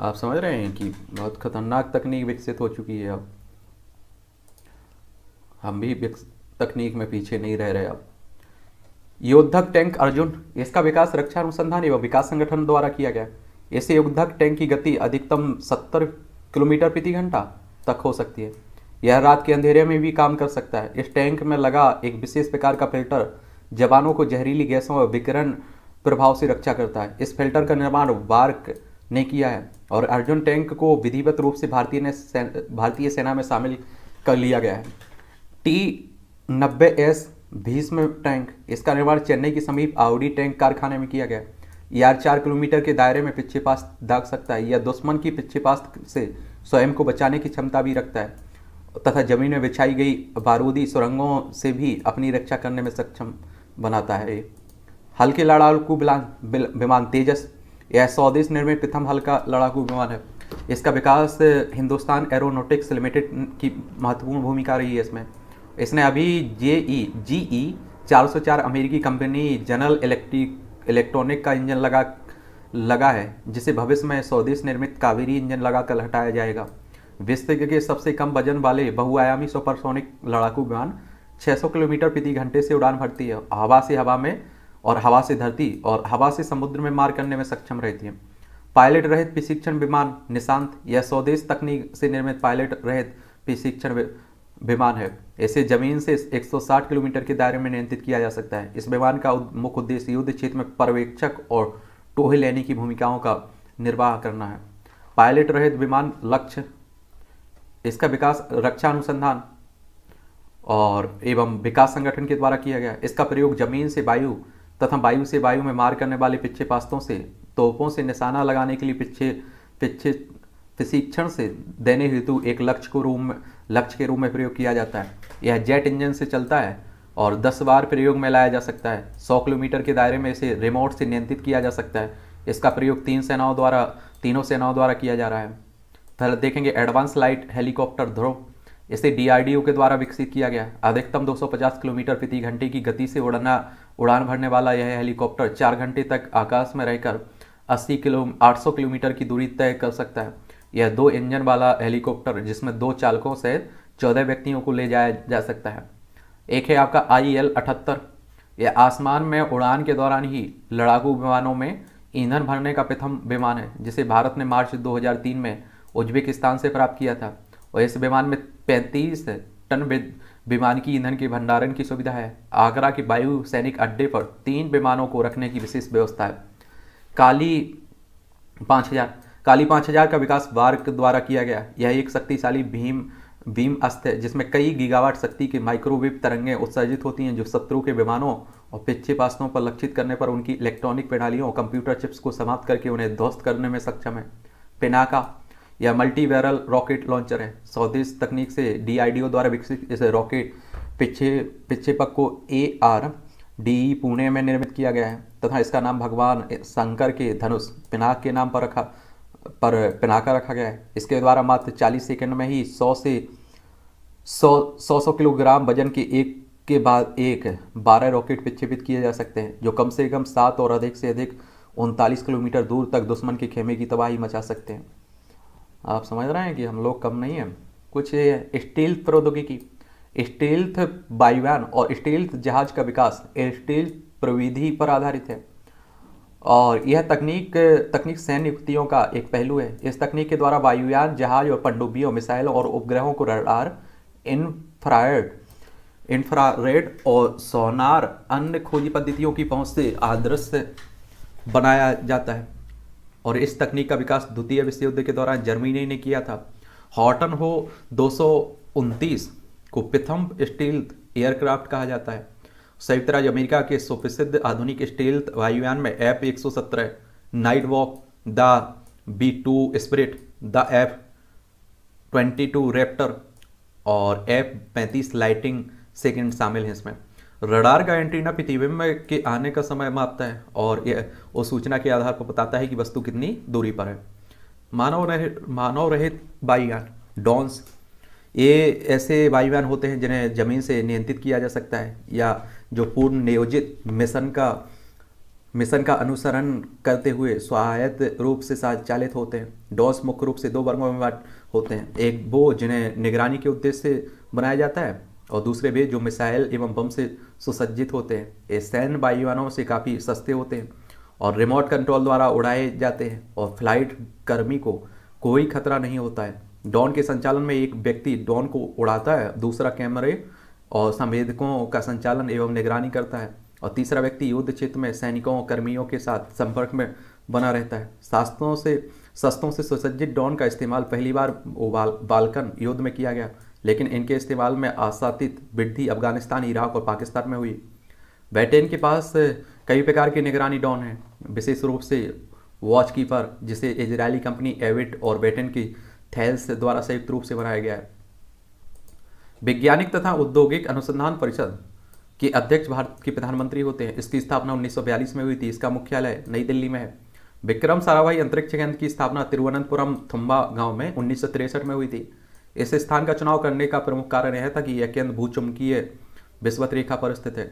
आप समझ रहे हैं कि बहुत खतरनाक तकनीक विकसित हो चुकी है अब हम भी तकनीक में पीछे नहीं रह रहे अब योद्धक टैंक अर्जुन इसका विकास रक्षा अनुसंधान एवं विकास संगठन द्वारा किया गया ऐसे योद्धक टैंक की गति अधिकतम 70 किलोमीटर प्रति घंटा तक हो सकती है यह रात के अंधेरे में भी काम कर सकता है इस टैंक में लगा एक विशेष प्रकार का फिल्टर जवानों को जहरीली गैसों और विकिरण प्रभाव से रक्षा करता है इस फिल्टर का निर्माण वार्क ने किया है और अर्जुन टैंक को विधिवत रूप से भारतीय ने भारतीय सेना में शामिल कर लिया गया है टी नब्बे एस भीष्म टैंक इसका निर्माण चेन्नई के समीप आउडी टैंक कारखाने में किया गया यार चार किलोमीटर के दायरे में पिछे पास दाग सकता है या दुश्मन की पिछे पास से स्वयं को बचाने की क्षमता भी रखता है तथा जमीन में बिछाई गई बारूदी सुरंगों से भी अपनी रक्षा करने में सक्षम बनाता है हल्के लड़ाकू विमान तेजस यह स्वदेश निर्मित प्रथम हल्का लड़ाकू विमान है इसका विकास हिंदुस्तान एरोनोटिक्स लिमिटेड की महत्वपूर्ण भूमिका रही है इसमें इसने अभी जे ई जी ई चार सौ चार अमेरिकी कंपनी जनरल इलेक्ट्रिक इलेक्ट्रॉनिक का इंजन लगा लगा है जिसे भविष्य में स्वदेश निर्मित कावेरी इंजन लगाकर हटाया जाएगा विश्व के सबसे कम वजन वाले बहुआयामी सुपरसोनिक लड़ाकू विमान 600 किलोमीटर प्रति घंटे से उड़ान भरती है हवा से हवा में और हवा से धरती और हवा से समुद्र में मार करने में सक्षम रहती है पायलट रहित प्रशिक्षण विमान निशांत यह स्वदेश तकनीक से निर्मित पायलट रहित प्रशिक्षण विमान है इसे जमीन से 160 किलोमीटर के दायरे में नियंत्रित किया जा सकता है इस विमान का मुख्य उद्देश्य युद्ध क्षेत्र में पर्यवेक्षक और टोहे लेने की भूमिकाओं का निर्वाह करना है पायलट रहित विमान लक्ष्य इसका विकास रक्षा अनुसंधान और एवं विकास संगठन के द्वारा किया गया इसका प्रयोग जमीन से वायु तथा वायु से वायु में मार करने वाले पिछे पास्तों से तोपों से निशाना लगाने के लिए पिछे पिछे प्रशिक्षण से देने हेतु एक लक्ष्य को रूम में लक्ष्य के रूप में प्रयोग किया जाता है यह जेट इंजन से चलता है और 10 बार प्रयोग में लाया जा सकता है 100 किलोमीटर के दायरे में इसे रिमोट से नियंत्रित किया जा सकता है इसका प्रयोग तीन सेनाओं द्वारा तीनों सेनाओं द्वारा किया जा रहा है फिर देखेंगे एडवांस लाइट हेलीकॉप्टर ध्रो इसे डी के द्वारा विकसित किया गया अधिकतम 250 किलोमीटर प्रति घंटे की गति से उड़ना उड़ान भरने वाला यह हेलीकॉप्टर चार घंटे तक आकाश में रहकर अस्सी किलो आठ किलोमीटर की दूरी तय कर सकता है यह दो इंजन वाला हेलीकॉप्टर जिसमें दो चालकों से चौदह व्यक्तियों को ले जाया जा सकता है एक है आपका आई एल e अठहत्तर यह आसमान में उड़ान के दौरान ही लड़ाकू विमानों में ईंधन भरने का प्रथम विमान है जिसे भारत ने मार्च 2003 में उज्बेकिस्तान से प्राप्त किया था और इस विमान में 35 टन विमान की ईंधन के भंडारण की सुविधा है आगरा के वायु सैनिक अड्डे पर तीन विमानों को रखने की विशेष व्यवस्था है काली पाँच हज़ार काली पांच हजार का विकास वार्क द्वारा किया गया यह एक शक्तिशाली भीम भीम अस्त्र है जिसमें कई गीगावाट शक्ति की माइक्रोवेव तरंगें उत्सर्जित होती हैं जो शत्रु के विमानों और पिछेपास्तों पर लक्षित करने पर उनकी इलेक्ट्रॉनिक प्रणालियों और कंप्यूटर चिप्स को समाप्त करके उन्हें ध्वस्त करने में सक्षम है पिनाका यह मल्टीवेरल रॉकेट लॉन्चर है स्वदेश तकनीक से डीआईडीओ द्वारा विकसित इस रॉकेट पिछे पिछेपक को ए आर डी पुणे में निर्मित किया गया है तथा इसका नाम भगवान शंकर के धनुष पिनाक के नाम पर रखा पर पहनाकर रखा गया है इसके द्वारा मात्र 40 सेकंड में ही 100 से 100 सौ सौ किलोग्राम वजन के एक के बाद एक 12 रॉकेट विक्षेपित किए जा सकते हैं जो कम से कम सात और अधिक से अधिक उनतालीस किलोमीटर दूर तक दुश्मन के खेमे की तबाही मचा सकते हैं आप समझ रहे हैं कि हम लोग कम नहीं हैं कुछ स्टील्थ प्रौद्योगिकी स्टील्थ वायुयान और स्टील्थ जहाज का विकास स्टील्थ प्रविधि पर आधारित है और यह तकनीक तकनीक सैन्य युक्तियों का एक पहलू है इस तकनीक के द्वारा वायुयान जहाज और पंडुबियों मिसाइलों और उपग्रहों को रडार इन्फ्रारेड इंफ्रारेड और सोनार अन्य खोजी पद्धतियों की पहुंच से आदर्श बनाया जाता है और इस तकनीक का विकास द्वितीय विश्व युद्ध के दौरान जर्मनी ने किया था हॉटन हो दो को प्रथम स्टील एयरक्राफ्ट कहा जाता है संयुक्त राज्य अमेरिका के सुप्रसिद्ध आधुनिक स्टील वायुयान में F 117 Nighthawk the B two Spirit the F 22 Raptor और एफ 35 लाइटिंग सेकेंड शामिल हैं इसमें रडार का एंटीना प्रतिबिंब के आने का समय मापता है और उस सूचना के आधार पर बताता है कि वस्तु कितनी दूरी पर है मानव रहित मानव रहित वायुयान डॉन्स ये ऐसे वायुयान होते हैं जिन्हें ज़मीन से नियंत्रित किया जा सकता है या जो पूर्ण नियोजित मिशन का मिशन का अनुसरण करते हुए स्वायत्त रूप से संचालित होते हैं डॉस मुख्य रूप से दो वर्गों में होते हैं एक वो जिन्हें निगरानी के उद्देश्य से बनाया जाता है और दूसरे वे जो मिसाइल एवं बम से सुसज्जित होते हैं ये सैन्य वायुवानों से काफ़ी सस्ते होते हैं और रिमोट कंट्रोल द्वारा उड़ाए जाते हैं और फ्लाइट कर्मी को कोई खतरा नहीं होता है डॉन के संचालन में एक व्यक्ति डॉन को उड़ाता है दूसरा कैमरे और संवेदकों का संचालन एवं निगरानी करता है और तीसरा व्यक्ति युद्ध क्षेत्र में सैनिकों और कर्मियों के साथ संपर्क में बना रहता है शास्त्रों से शस्त्रों से सुसज्जित डॉन का इस्तेमाल पहली बार बाल, बालकन युद्ध में किया गया लेकिन इनके इस्तेमाल में आसातित वृद्धि अफगानिस्तान इराक और पाकिस्तान में हुई बैटेन के पास कई प्रकार की निगरानी डॉन है विशेष रूप से वॉचकीपर जिसे इजरायली कंपनी एविट और बैटेन की थैल्स द्वारा संयुक्त रूप से बनाया गया है वैज्ञानिक तथा औद्योगिक अनुसंधान परिषद के अध्यक्ष भारत के प्रधानमंत्री होते हैं इसकी स्थापना 1942 में हुई थी इसका मुख्यालय नई दिल्ली में है विक्रम साराभाई अंतरिक्ष केंद्र की स्थापना तिरुवनंतपुरम थुम्बा गांव में उन्नीस में हुई थी इस स्थान का चुनाव करने का प्रमुख कारण यह था कि यह केंद्र भूचुंबकीय विस्वत रेखा पर स्थित है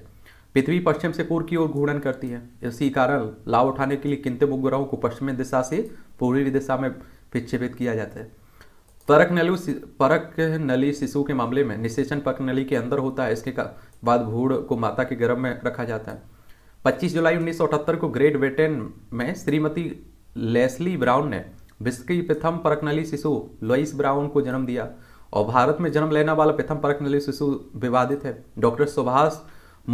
पृथ्वी पश्चिम से पूर्व की ओर घूर्णन करती है इसी कारण लाभ उठाने के लिए किंतु उपग्रहों को पश्चिमी दिशा से पूर्वी दिशा में विक्षेपित किया जाता है परक नलु परक नली शिशु के मामले में निषेचन पक नली के अंदर होता है इसके बाद भूड़ को माता के गर्भ में रखा जाता है 25 जुलाई 1978 को ग्रेट ब्रिटेन में श्रीमती लेस्ली ब्राउन ने विश्व की प्रथम परक नली शिशु लुइस ब्राउन को जन्म दिया और भारत में जन्म लेने वाला प्रथम परक नली शिशु विवादित है डॉक्टर सुभाष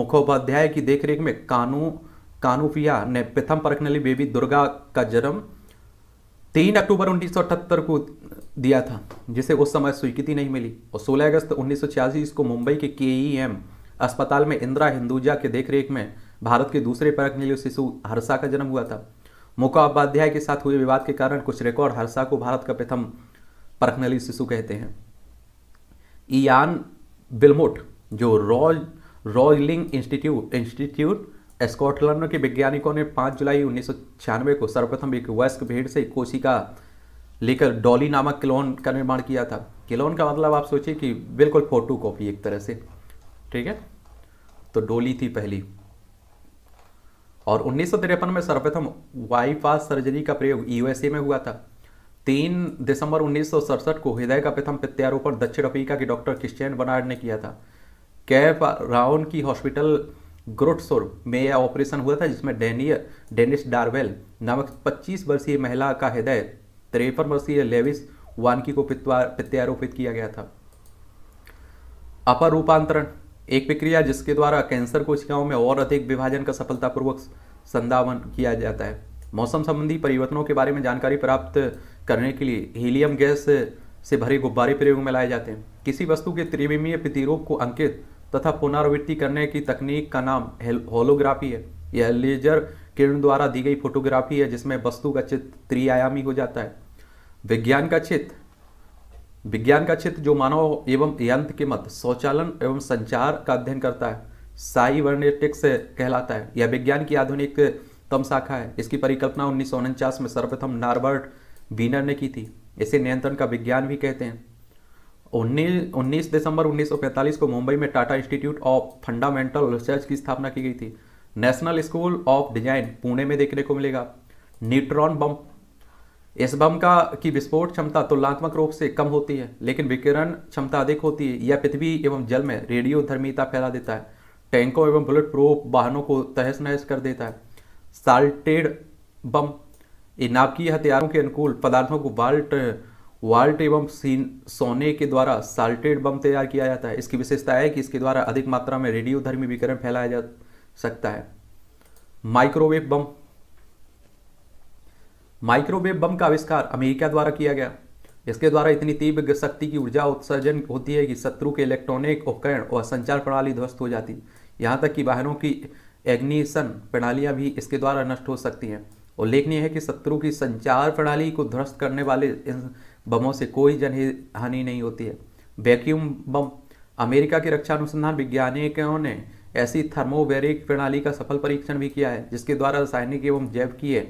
मुखोपाध्याय की देखरेख में कानू कानूफिया ने प्रथम परकनली बेबी दुर्गा का जन्म तीन अक्टूबर उन्नीस को दिया था जिसे उस समय स्वीकृति नहीं मिली और 16 अगस्त उन्नीस को मुंबई के के अस्पताल में इंदिरा हिंदुजा के देखरेख में भारत के दूसरे परखनील शिशु हर्षा का जन्म हुआ था मुका उपाध्याय के साथ हुए विवाद के कारण कुछ रिकॉर्ड हर्षा को भारत का प्रथम परखनली शिशु कहते हैं ईयान बिलमोट जो रॉय रॉयलिंग इंस्टीट्यूट इंस्टीट्यूट स्कॉटलैंड के वैज्ञानिकों ने 5 जुलाई उन्नीस को सर्वप्रथम एक वयस्क भेड़ से कोशिका लेकर डॉली नामक किलोन का निर्माण किया था किलोन का मतलब आप सोचिए कि बिल्कुल फोटो कॉपी एक तरह से ठीक है तो डोली थी पहली और उन्नीस में सर्वप्रथम वाईफा सर्जरी का प्रयोग यूएसए में हुआ था तीन दिसंबर उन्नीस को हृदय का प्रथम प्रत्यारोपण दक्षिण अफ्रीका के डॉक्टर क्रिश्चियन बनार्ड ने किया था कैफ राउन की हॉस्पिटल ग्रोटसोर में यह ऑपरेशन हुआ था जिसमें डेनियर डेनिस डारवेल नामक 25 वर्षीय महिला का हृदय त्रेपर मसीह लेविस वानकी को प्रत्यारोपित किया गया था अपर रूपांतरण एक प्रक्रिया जिसके द्वारा कैंसर कोशिकाओं में और अधिक विभाजन का सफलतापूर्वक संधावन किया जाता है मौसम संबंधी परिवर्तनों के बारे में जानकारी प्राप्त करने के लिए हीलियम गैस से भरे गुब्बारे प्रयोग में लाए जाते हैं किसी वस्तु के त्रिविमीय प्रतिरूप को अंकित तथा पुनरावृत्ति करने की तकनीक का नाम होलोग्राफी है यह लेजर किरण द्वारा दी गई फोटोग्राफी है जिसमें वस्तु का चित्र त्रिआयामी हो जाता है विज्ञान का क्षेत्र विज्ञान का क्षेत्र जो मानव एवं यंत्र के मत स्वचालन एवं संचार का अध्ययन करता है साई वर्नेटिक्स कहलाता है यह विज्ञान की आधुनिक तम शाखा है इसकी परिकल्पना उन्नीस में सर्वप्रथम नार्बर्ट बीनर ने की थी इसे नियंत्रण का विज्ञान भी कहते हैं उन्नीस दिसंबर 1945 को मुंबई में Tata institute of fundamental research की स्थापना की गई थी national school of design Pune में देखने को मिलेगा न्यूट्रॉन बम इस बम का की विस्फोट क्षमता तुलनात्मक रूप से कम होती है लेकिन विकिरण क्षमता अधिक होती है यह पृथ्वी एवं जल में रेडियो धर्मीता फैला देता है टैंकों एवं बुलेट प्रूफ वाहनों को तहस नहस कर देता है साल्टेड बम ये नाभिकीय हथियारों के अनुकूल पदार्थों को वाल्ट वाल्ट एवं सीन सोने के द्वारा साल्टेड बम तैयार किया जाता है इसकी विशेषता है कि इसके द्वारा अधिक मात्रा में रेडियो धर्मी विकिरण फैलाया जा सकता है माइक्रोवेव बम माइक्रोवेव बम का आविष्कार अमेरिका द्वारा किया गया इसके द्वारा इतनी तीव्र शक्ति की ऊर्जा उत्सर्जन होती है कि शत्रु के इलेक्ट्रॉनिक उपकरण और संचार प्रणाली ध्वस्त हो जाती यहाँ तक कि वाहनों की एग्निशन प्रणालियाँ भी इसके द्वारा नष्ट हो सकती हैं उल्लेखनीय है कि शत्रु की संचार प्रणाली को ध्वस्त करने वाले इन बमों से कोई जन हानि नहीं होती है वैक्यूम बम अमेरिका के रक्षा अनुसंधान वैज्ञानिकों ने ऐसी थर्मोवेरिक प्रणाली का सफल परीक्षण भी किया है जिसके द्वारा रासायनिक एवं जैव है।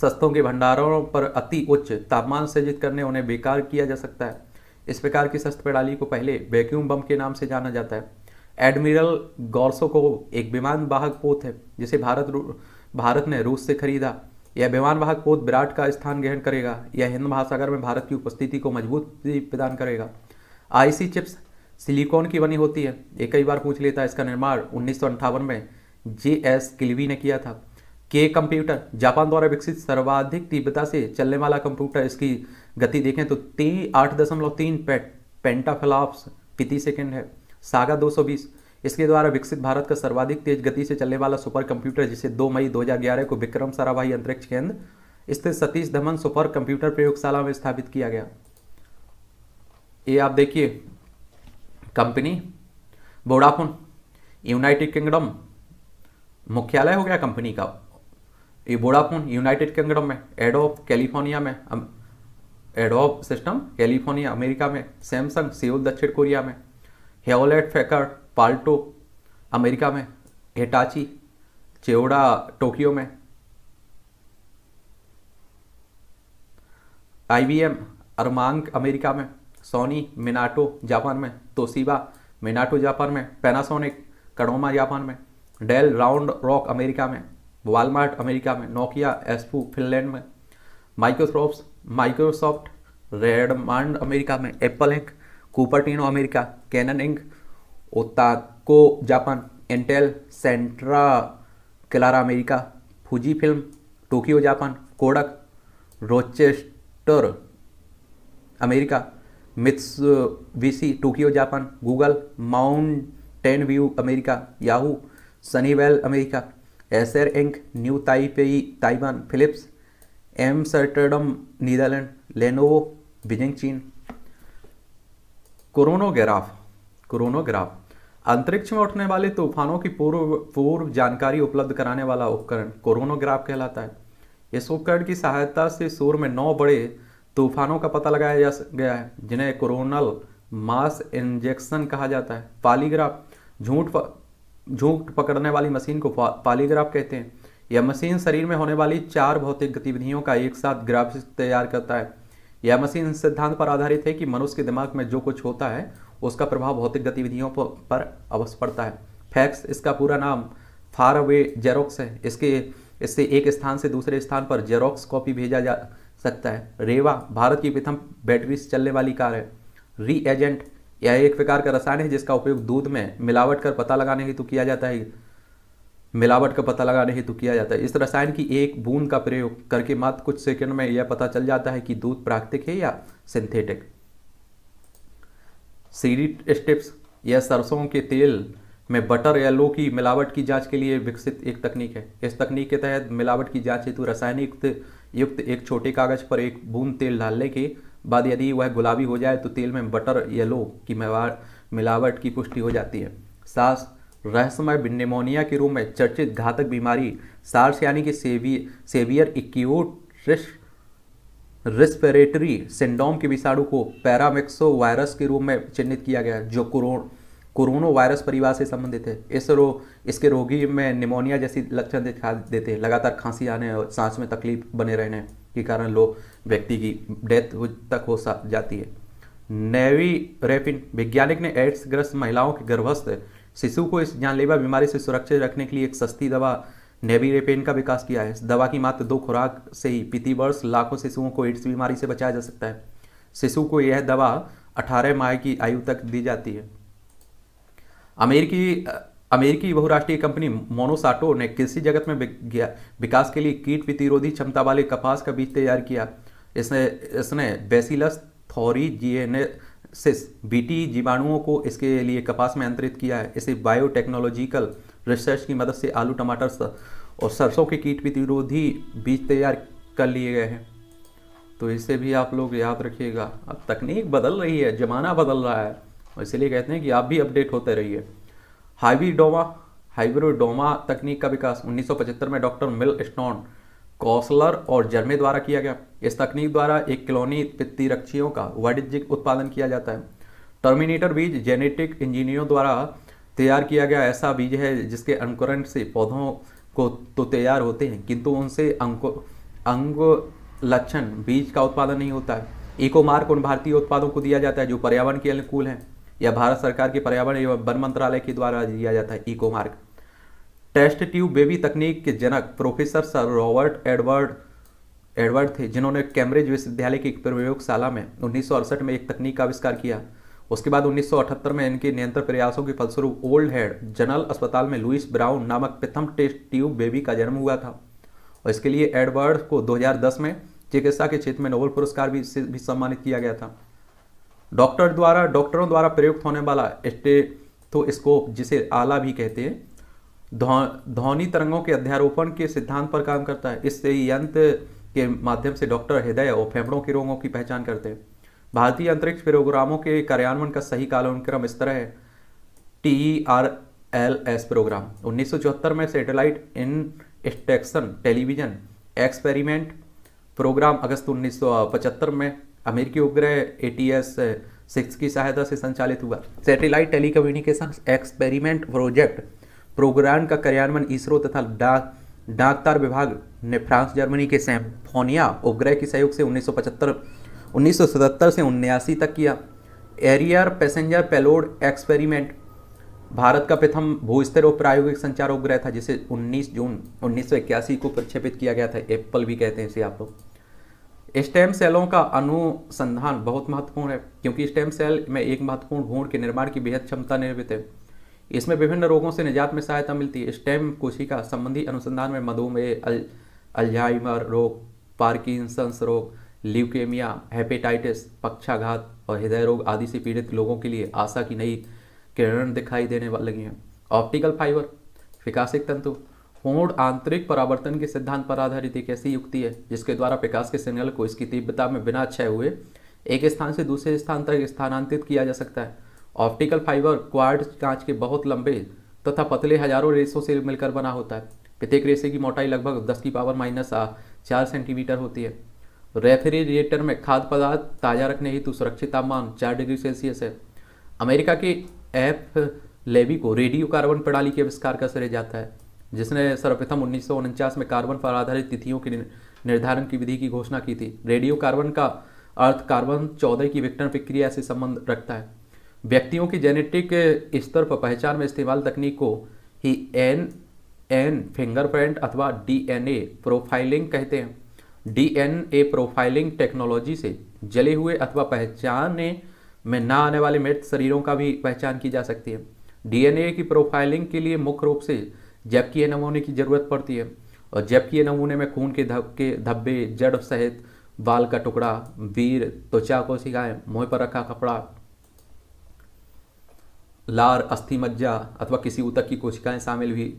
सस्तों के भंडारों पर अति उच्च तापमान सृजित करने उन्हें बेकार किया जा सकता है इस प्रकार की सस्त प्रणाली को पहले वैक्यूम बम के नाम से जाना जाता है एडमिरल गौरसो को एक विमान वाहक पोत है जिसे भारत भारत ने रूस से खरीदा यह विमान वाहक पोत विराट का स्थान ग्रहण करेगा यह हिंद महासागर में भारत की उपस्थिति को मजबूती प्रदान करेगा आईसी चिप्स सिलिकॉन की बनी होती है ये कई बार पूछ लेता है इसका निर्माण उन्नीस में जे एस किलवी ने किया था के कंप्यूटर जापान द्वारा विकसित सर्वाधिक तीव्रता से चलने वाला कंप्यूटर इसकी गति देखें तो तीन आठ दशमलव तीन पेट पेंटाफ्लाप्स प्रति सेकेंड है सागा 220 इसके द्वारा विकसित भारत का सर्वाधिक तेज गति से चलने वाला सुपर कंप्यूटर जिसे 2 मई 2011 को विक्रम साराभाई अंतरिक्ष केंद्र स्थित सतीश धमन सुपर कंप्यूटर प्रयोगशाला में स्थापित किया गया ये आप देखिए कंपनी बोडाफोन यूनाइटेड किंगडम मुख्यालय हो गया कंपनी का ये वोडाफोन यूनाइटेड किंगडम में एडोप कैलिफोर्निया में एडोप सिस्टम कैलिफोर्निया अमेरिका में सैमसंग सियोल दक्षिण कोरिया में हेओलेट फेकर पाल्टो अमेरिका में हेटाची चेवड़ा टोक्यो में आईबीएम अरमांग अमेरिका में सोनी मिनाटो जापान में तोसीबा मिनाटो जापान में पैनासोनिक कड़ोमा जापान में डेल राउंड रॉक अमेरिका में वालमार्ट अमेरिका में नोकिया एसपू फिनलैंड में माइक्रोसॉफ्ट माइक्रोसॉफ्ट रेडमांड अमेरिका में Apple Inc Cupertino America Canon Inc ओताको Japan Intel Santa Clara America Fuji film Tokyo Japan Kodak Rochester America VC Tokyo Japan Google Mountain View America Yahoo Sunnyvale America Acer Inc New Taipei Taiwan Philips Amsterdam Netherland Lenovo Beijing चीन coronograph coronograph अंतरिक्ष में उठने वाले तूफानों की पूर्व पूर्व जानकारी उपलब्ध कराने वाला उपकरण कोरोनोग्राफ कहलाता है इस उपकरण की सहायता से सूर्य में नौ बड़े तूफानों का पता लगाया जा गया है जिन्हें कोरोनल मास इंजेक्शन कहा जाता है पालीग्राफ झूठ झूठ पकड़ने वाली मशीन को पॉलीग्राफ कहते हैं यह मशीन शरीर में होने वाली चार भौतिक गतिविधियों का एक साथ ग्राफ तैयार करता है यह मशीन सिद्धांत पर आधारित है कि मनुष्य के दिमाग में जो कुछ होता है उसका प्रभाव भौतिक गतिविधियों पर अवश्य पड़ता है फैक्स इसका पूरा नाम फार अवे जेरोक्स है इसके इससे एक स्थान से दूसरे स्थान पर जेरोक्स कॉपी भेजा जा सकता है रेवा भारत की प्रथम बैटरी से चलने वाली कार है री एजेंट यह एक प्रकार का रसायन है जिसका उपयोग दूध में मिलावट कर पता लगाने हेतु किया जाता है मिलावट का पता लगाने हेतु किया जाता है इस रसायन की एक बूंद का प्रयोग करके मात्र कुछ सेकंड में यह पता चल जाता है कि दूध प्राकृतिक है या सिंथेटिक सीडी स्टेप्स यह सरसों के तेल में बटर या लो की मिलावट की जांच के लिए विकसित एक तकनीक है इस तकनीक के तहत मिलावट की जांच हेतु रासायनिक युक्त एक छोटे कागज पर एक बूंद तेल डालने के बाद यदि वह गुलाबी हो जाए तो तेल में बटर येलो की मिलावट की पुष्टि हो जाती है सास रहस्यमय निमोनिया के रूप में चर्चित घातक बीमारी सार्स यानी कि सेवी सेवियर इक्यूट रेस्पिरेटरी सिंड्रोम के विषाणु को पैरामिक्सो वायरस के रूप में चिन्हित किया गया जो कोरोना कोरोना वायरस परिवार से संबंधित है इस रो इसके रोगी में निमोनिया जैसी लक्षण दिखा देते हैं लगातार खांसी आने और सांस में तकलीफ बने रहने के कारण लोग व्यक्ति की डेथ तक हो जाती है नेवी रेपिन वैज्ञानिक ने एड्स ग्रस्त महिलाओं के गर्भस्थ शिशु को इस जानलेवा बीमारी से सुरक्षित रखने के लिए एक सस्ती दवा नेवी रेपिन का विकास किया है इस दवा की मात्र दो खुराक से ही वर्ष लाखों शिशुओं को एड्स बीमारी से बचाया जा सकता है शिशु को यह दवा 18 माह की आयु तक दी जाती है अमेरिकी अमेरिकी बहुराष्ट्रीय कंपनी मोनोसाटो ने कृषि जगत में विकास के लिए कीट प्रतिरोधी क्षमता वाले कपास का बीज तैयार किया इसने इसने बेसिलस थोरी जीएनएसिस बीटी जीवाणुओं को इसके लिए कपास में अंतरित किया है इसे बायोटेक्नोलॉजिकल रिसर्च की मदद से आलू टमाटर और सरसों के कीट प्रतिरोधी बीज तैयार कर लिए गए हैं तो इसे भी आप लोग याद रखिएगा अब तकनीक बदल रही है ज़माना बदल रहा है और इसलिए कहते हैं कि आप भी अपडेट होते रहिए हाइविडोमा हाइब्रोडोमा तकनीक का विकास 1975 में डॉक्टर मिल स्टोन कौसलर और जर्मे द्वारा किया गया इस तकनीक द्वारा एक पित्ती रक्षियों का वाणिज्यिक उत्पादन किया जाता है टर्मिनेटर बीज जेनेटिक इंजीनियरों द्वारा तैयार किया गया ऐसा बीज है जिसके अंकुरण से पौधों को तो तैयार होते हैं किंतु उनसे अंक अंग लक्षण बीज का उत्पादन नहीं होता है इकोमार्क उन भारतीय उत्पादों को दिया जाता है जो पर्यावरण के अनुकूल हैं यह भारत सरकार के पर्यावरण एवं वन मंत्रालय के द्वारा दिया जाता है eco mark test tube baby तकनीक के जनक professor sir Robert Edward Edward थे जिन्होंने कैम्ब्रिज विश्वविद्यालय की प्रयोगशाला में उन्नीस में एक तकनीक का आविष्कार किया उसके बाद 1978 में इनके नियंत्रण प्रयासों के फलस्वरूप ओल्ड हेड जनरल अस्पताल में लुइस ब्राउन नामक प्रथम टेस्ट ट्यूब बेबी का जन्म हुआ था और इसके लिए एडवर्ड को 2010 में चिकित्सा के क्षेत्र में नोबल पुरस्कार भी, भी सम्मानित किया गया था डॉक्टर द्वारा डॉक्टरों द्वारा प्रयुक्त होने वाला स्टेथोस्कोप तो जिसे आला भी कहते हैं ध्वनि तरंगों के अध्यारोपण के सिद्धांत पर काम करता है इससे यंत्र के माध्यम से डॉक्टर हृदय और फेफड़ों के रोगों की पहचान करते हैं भारतीय अंतरिक्ष प्रोग्रामों के कार्यान्वयन का सही क्रम इस तरह है T R L S program उन्नीस में satellite instructional television experiment program अगस्त 1975 में अमेरिकी उपग्रह ए टी एस सिक्स की सहायता से संचालित हुआ satellite telecommunication experiment project program का कार्यान्वयन इसरो तथा डाक तार विभाग ने फ्रांस जर्मनी के सैम्फोनिया उपग्रह के सहयोग से 1975 1977 से उन्यासी तक किया Ariane passenger payload experiment Bharat का प्रथम भूस्तर और प्रायोगिक संचार उपग्रह था जिसे 19 जून 1981 को प्रक्षेपित किया गया था एप्पल भी कहते हैं इसे आप लोग स्टेम सेलों का अनुसंधान बहुत महत्वपूर्ण है क्योंकि स्टेम सेल में एक महत्वपूर्ण भूण के निर्माण की बेहद क्षमता निर्मित है इसमें विभिन्न रोगों से निजात में सहायता मिलती है स्टेम कोशिका संबंधी अनुसंधान में मधुमेह अल्जाइमर रोग पार्किंसंस रोग ल्यूकेमिया हेपेटाइटिस पक्षाघात और हृदय रोग आदि से पीड़ित लोगों के लिए आशा की नई किरण दिखाई देने लगी हैं ऑप्टिकल फाइबर विकासिक तंतु पूर्ण आंतरिक परावर्तन के सिद्धांत पर आधारित एक ऐसी युक्ति है जिसके द्वारा प्रकाश के सिग्नल को इसकी तीव्रता में बिना छय हुए एक स्थान से दूसरे स्थान तक स्थानांतरित किया जा सकता है ऑप्टिकल फाइबर क्वार्ड कांच के बहुत लंबे तथा पतले हजारों रेसों से मिलकर बना होता है प्रत्येक रेसे की मोटाई लगभग दस की पावर माइनस चार सेंटीमीटर होती है रेफ्रिजरेटर में खाद्य पदार्थ ताज़ा रखने हेतु सुरक्षित तापमान चार डिग्री सेल्सियस है अमेरिका के एफ लेवी को रेडियो कार्बन प्रणाली के आविष्कार का श्रेय जाता है जिसने सर्वप्रथम उन्नीस में कार्बन पर आधारित तिथियों के निर्धारण की विधि की घोषणा की थी रेडियो कार्बन का अर्थ कार्बन चौदह की विक्टन प्रक्रिया से संबंध रखता है व्यक्तियों की जेनेटिक स्तर पर पहचान में इस्तेमाल तकनीक को ही एन एन फिंगरप्रिंट अथवा डीएनए प्रोफाइलिंग कहते हैं डीएनए प्रोफाइलिंग टेक्नोलॉजी से जले हुए अथवा पहचाने में ना आने वाले मृत शरीरों का भी पहचान की जा सकती है डीएनए की प्रोफाइलिंग के लिए मुख्य रूप से जैप ये नमूने की ज़रूरत पड़ती है और जैप किए नमूने में खून के धब्बे धब्बे जड़ सहित बाल का टुकड़ा वीर त्वचा को सिखाए मुंह पर रखा कपड़ा लार अस्थि मज्जा अथवा किसी ऊतक की कोशिकाएं शामिल भी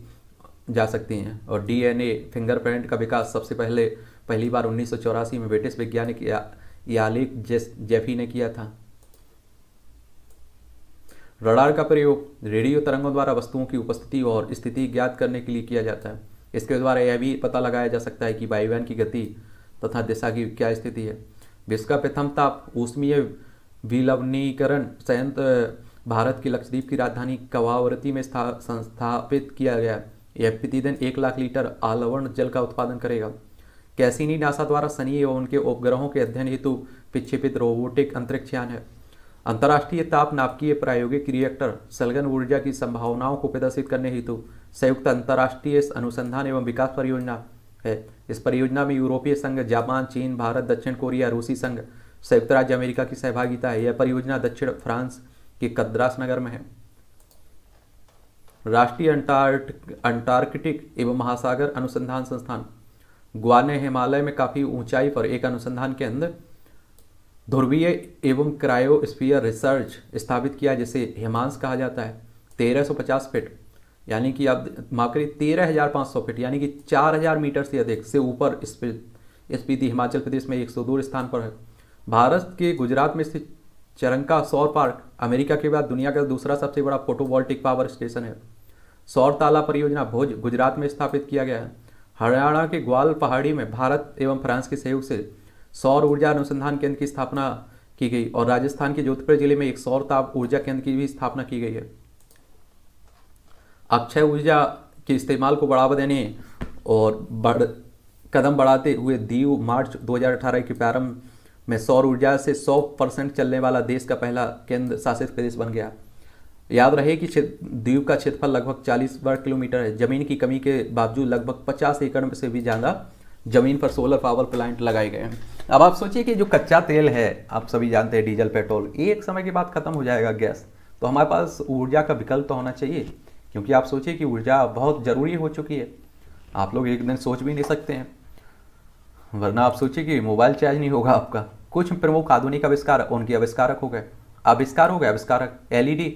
जा सकती हैं और डीएनए फिंगरप्रिंट का विकास सबसे पहले पहली बार उन्नीस में ब्रिटिश वैज्ञानिक या, यालिक जेफी ने किया था रडार का प्रयोग रेडियो तरंगों द्वारा वस्तुओं की उपस्थिति और स्थिति ज्ञात करने के लिए किया जाता है इसके द्वारा यह भी पता लगाया जा सकता है कि वायुवान की गति तथा दिशा की क्या स्थिति है विश्व का प्रथम ताप ऊष्मीय विलवनीकरण संयंत्र भारत के लक्षद्वीप की राजधानी कवावरती में संस्थापित किया गया यह प्रतिदिन एक लाख लीटर आलवण जल का उत्पादन करेगा कैसीनी नासा द्वारा शनि एवं उनके उपग्रहों के अध्ययन हेतु पिछेपित रोबोटिक अंतरिक्ष यान है अंतर्राष्ट्रीय ताप नापकीय प्रायोगिक रिएक्टर सलगन ऊर्जा की संभावनाओं को प्रदर्शित करने हेतु संयुक्त अंतर्राष्ट्रीय अनुसंधान एवं विकास परियोजना है इस परियोजना में यूरोपीय संघ जापान चीन भारत दक्षिण कोरिया रूसी संघ संयुक्त राज्य अमेरिका की सहभागिता है यह परियोजना दक्षिण फ्रांस के कद्रास नगर में है राष्ट्रीय अंटार्कटिक एवं महासागर अनुसंधान संस्थान ग्वाने ने हिमालय में काफ़ी ऊंचाई पर एक अनुसंधान केंद्र ध्रुवीय एवं क्रायो स्पीयर रिसर्च स्थापित किया जिसे हिमांश कहा जाता है 1350 फीट यानी कि अब माफ करिए तेरह हज़ार पाँच सौ फीट यानी कि चार हज़ार मीटर से अधिक से ऊपर स्पीति हिमाचल प्रदेश में एक सुदूर स्थान पर है भारत के गुजरात में स्थित चरंका सौर पार्क अमेरिका के बाद दुनिया का दूसरा सबसे बड़ा फोटोवोल्टिक पावर स्टेशन है सौर ताला परियोजना भोज गुजरात में स्थापित किया गया है हरियाणा के ग्वाल पहाड़ी में भारत एवं फ्रांस के सहयोग से सौर ऊर्जा अनुसंधान केंद्र की स्थापना की गई और राजस्थान के जोधपुर जिले में एक सौर ताप ऊर्जा केंद्र की भी स्थापना की गई है अक्षय ऊर्जा के इस्तेमाल को बढ़ावा देने और बढ़ कदम बढ़ाते हुए दीव मार्च 2018 के प्रारंभ में सौर ऊर्जा से 100 परसेंट चलने वाला देश का पहला केंद्र शासित प्रदेश बन गया याद रहे कि दीव का क्षेत्रफल लगभग 40 वर्ग किलोमीटर है जमीन की कमी के बावजूद लगभग 50 एकड़ से भी ज़्यादा ज़मीन पर सोलर पावर प्लांट लगाए गए हैं अब आप सोचिए कि जो कच्चा तेल है आप सभी जानते हैं डीजल पेट्रोल ये एक समय के बाद ख़त्म हो जाएगा गैस तो हमारे पास ऊर्जा का विकल्प तो होना चाहिए क्योंकि आप सोचिए कि ऊर्जा बहुत ज़रूरी हो चुकी है आप लोग एक दिन सोच भी नहीं सकते हैं वरना आप सोचिए कि मोबाइल चार्ज नहीं होगा आपका कुछ प्रमुख आधुनिक आविष्कार उनके आविष्कारक हो गए आविष्कार हो गए आविष्कारक LED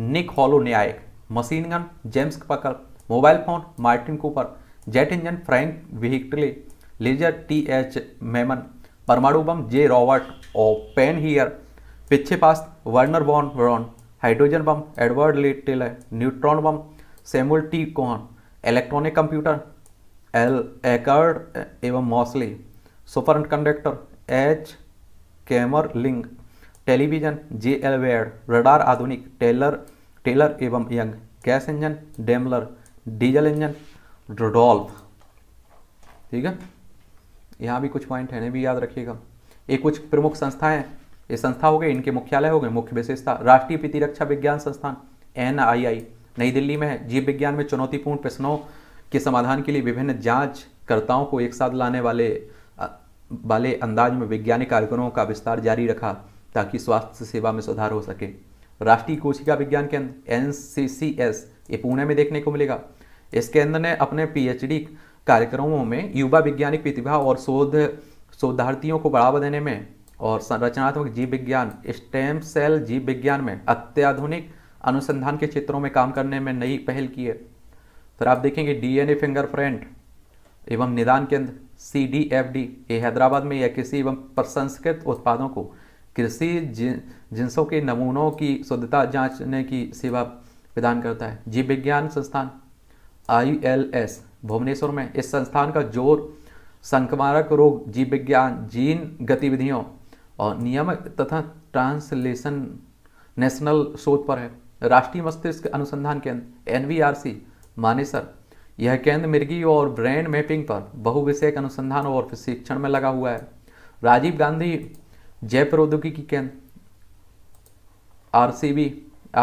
Nick Holonyak machine gun James Puckle mobile phone Martin Cooper jet engine Frank Whittle laser T H Maiman परमाणु बम J Robert Oppenheimer पिछे पास वर्नर बॉन ब्रॉन हाइड्रोजन बम एडवर्ड लिटिल न्यूट्रॉन बम Samuel T Cohen electronic computer L Eckert एवं Mauchly super conductor H Kamerlingh television J L वेड radar आधुनिक Taylor Taylor एवं Young gas engine Daimler diesel engine Rudolf ठीक है यहाँ भी कुछ पॉइंट है इन्हें भी याद रखिएगा ये कुछ प्रमुख संस्थाएं ये संस्था हो गई इनके मुख्यालय हो गए मुख्य विशेषता राष्ट्रीय प्रतिरक्षा विज्ञान संस्थान एन नई दिल्ली में है जीव विज्ञान में चुनौतीपूर्ण प्रश्नों के समाधान के लिए विभिन्न जाँचकर्ताओं को एक साथ लाने वाले वाले अंदाज में वैज्ञानिक कार्यक्रमों का विस्तार जारी रखा ताकि स्वास्थ्य सेवा में सुधार हो सके राष्ट्रीय कोशिका विज्ञान केंद्र एन ये पुणे में देखने को मिलेगा इस केंद्र ने अपने पीएचडी कार्यक्रमों में युवा वैज्ञानिक प्रतिभा और शोध शोधार्थियों को बढ़ावा देने में और संरचनात्मक जीव विज्ञान स्टेम सेल जीव विज्ञान में अत्याधुनिक अनुसंधान के क्षेत्रों में काम करने में नई पहल की है फिर आप देखेंगे डीएनए फिंगरप्रिंट एवं निदान केंद्र सी डी एफ डी ये हैदराबाद में यह कृषि एवं प्रसंस्कृत उत्पादों को कृषि जिनसों के नमूनों की शुद्धता जांचने की सेवा प्रदान करता है जीव विज्ञान संस्थान आई एल एस भुवनेश्वर में इस संस्थान का जोर संक्रमारक रोग जीव विज्ञान जीन गतिविधियों और नियम तथा ट्रांसलेशन नेशनल शोध पर है राष्ट्रीय मस्तिष्क अनुसंधान केंद्र एन मानेसर यह केंद्र मिर्गी और ब्रेन मैपिंग पर बहुविषयक अनुसंधान और प्रशिक्षण में लगा हुआ है राजीव गांधी जय प्रौद्योगिकी केंद्र R C B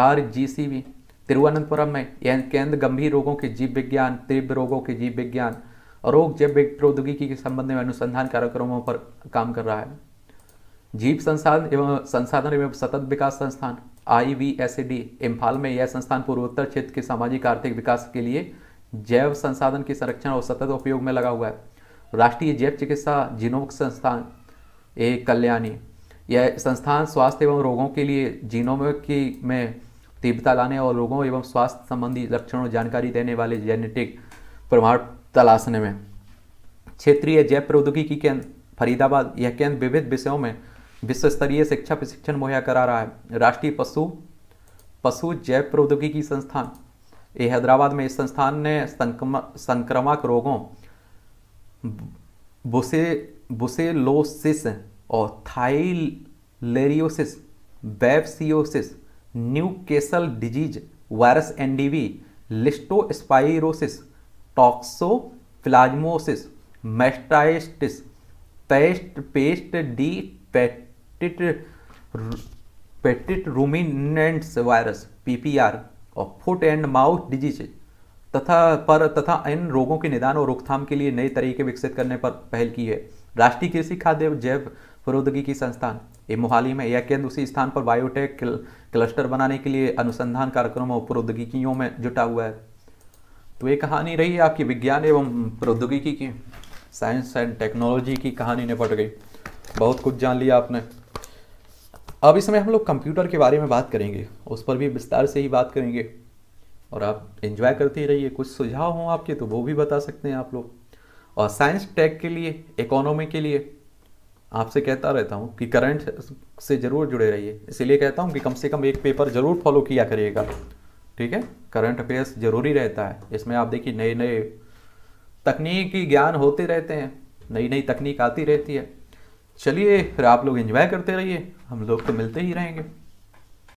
R G C B Thiruvananthapuram में यह केंद्र गंभीर रोगों के जीव विज्ञान तीव्र रोगों के जीव विज्ञान रोग जैव प्रौद्योगिकी के संबंध में अनुसंधान कार्यक्रमों पर काम कर रहा है जीव संसाधन एवं संसाधन एवं सतत विकास संस्थान I V S D Imphal में यह संस्थान पूर्वोत्तर क्षेत्र के सामाजिक आर्थिक विकास के लिए जैव संसाधन के संरक्षण और सतत उपयोग में लगा हुआ है राष्ट्रीय जैव चिकित्सा जीनोम संस्थान ए कल्याणी यह संस्थान स्वास्थ्य एवं रोगों के लिए जीनोम की में तीव्रता लाने और रोगों एवं स्वास्थ्य संबंधी लक्षणों जानकारी देने वाले जेनेटिक प्रमाण तलाशने में क्षेत्रीय जैव प्रौद्योगिकी केंद्र फरीदाबाद यह केंद्र विविध विषयों में विश्व स्तरीय शिक्षा प्रशिक्षण मुहैया करा रहा है राष्ट्रीय पशु पशु जैव प्रौद्योगिकी संस्थान ये हैदराबाद में इस संस्थान ने संक्रमक रोगों बुसे बुसेलोसिस और theileriosis babesiosis Newcastle disease virus NDV leptospirosis फ्लाजमोसिस mastitis peste peste des petits petits ruminants virus PPR और फुट एंड माउथ डिजीज तथा पर तथा इन रोगों के निदान और रोकथाम के लिए नए तरीके विकसित करने पर पहल की है राष्ट्रीय कृषि खाद्य जैव प्रौद्योगिकी संस्थान ये मोहाली में या केंद्र उसी स्थान पर बायोटेक क्लस्टर बनाने के लिए अनुसंधान कार्यक्रम और प्रौद्योगिकियों में जुटा हुआ है तो ये कहानी रही है आपकी विज्ञान एवं प्रौद्योगिकी की साइंस एंड टेक्नोलॉजी की कहानी निपट गई बहुत कुछ जान लिया आपने अब इसमें हम लोग कंप्यूटर के बारे में बात करेंगे उस पर भी विस्तार से ही बात करेंगे और आप इन्जॉय करते ही रहिए कुछ सुझाव हों आपके तो वो भी बता सकते हैं आप लोग और साइंस टेक के लिए इकोनॉमी के लिए आपसे कहता रहता हूँ कि करंट से ज़रूर जुड़े रहिए इसीलिए कहता हूँ कि कम से कम एक पेपर ज़रूर फॉलो किया करिएगा ठीक है करंट अफेयर्स ज़रूरी रहता है इसमें आप देखिए नए नए तकनीकी ज्ञान होते रहते हैं नई नई तकनीक आती रहती है चलिए फिर आप लोग इन्जॉय करते रहिए हम लोग तो मिलते ही रहेंगे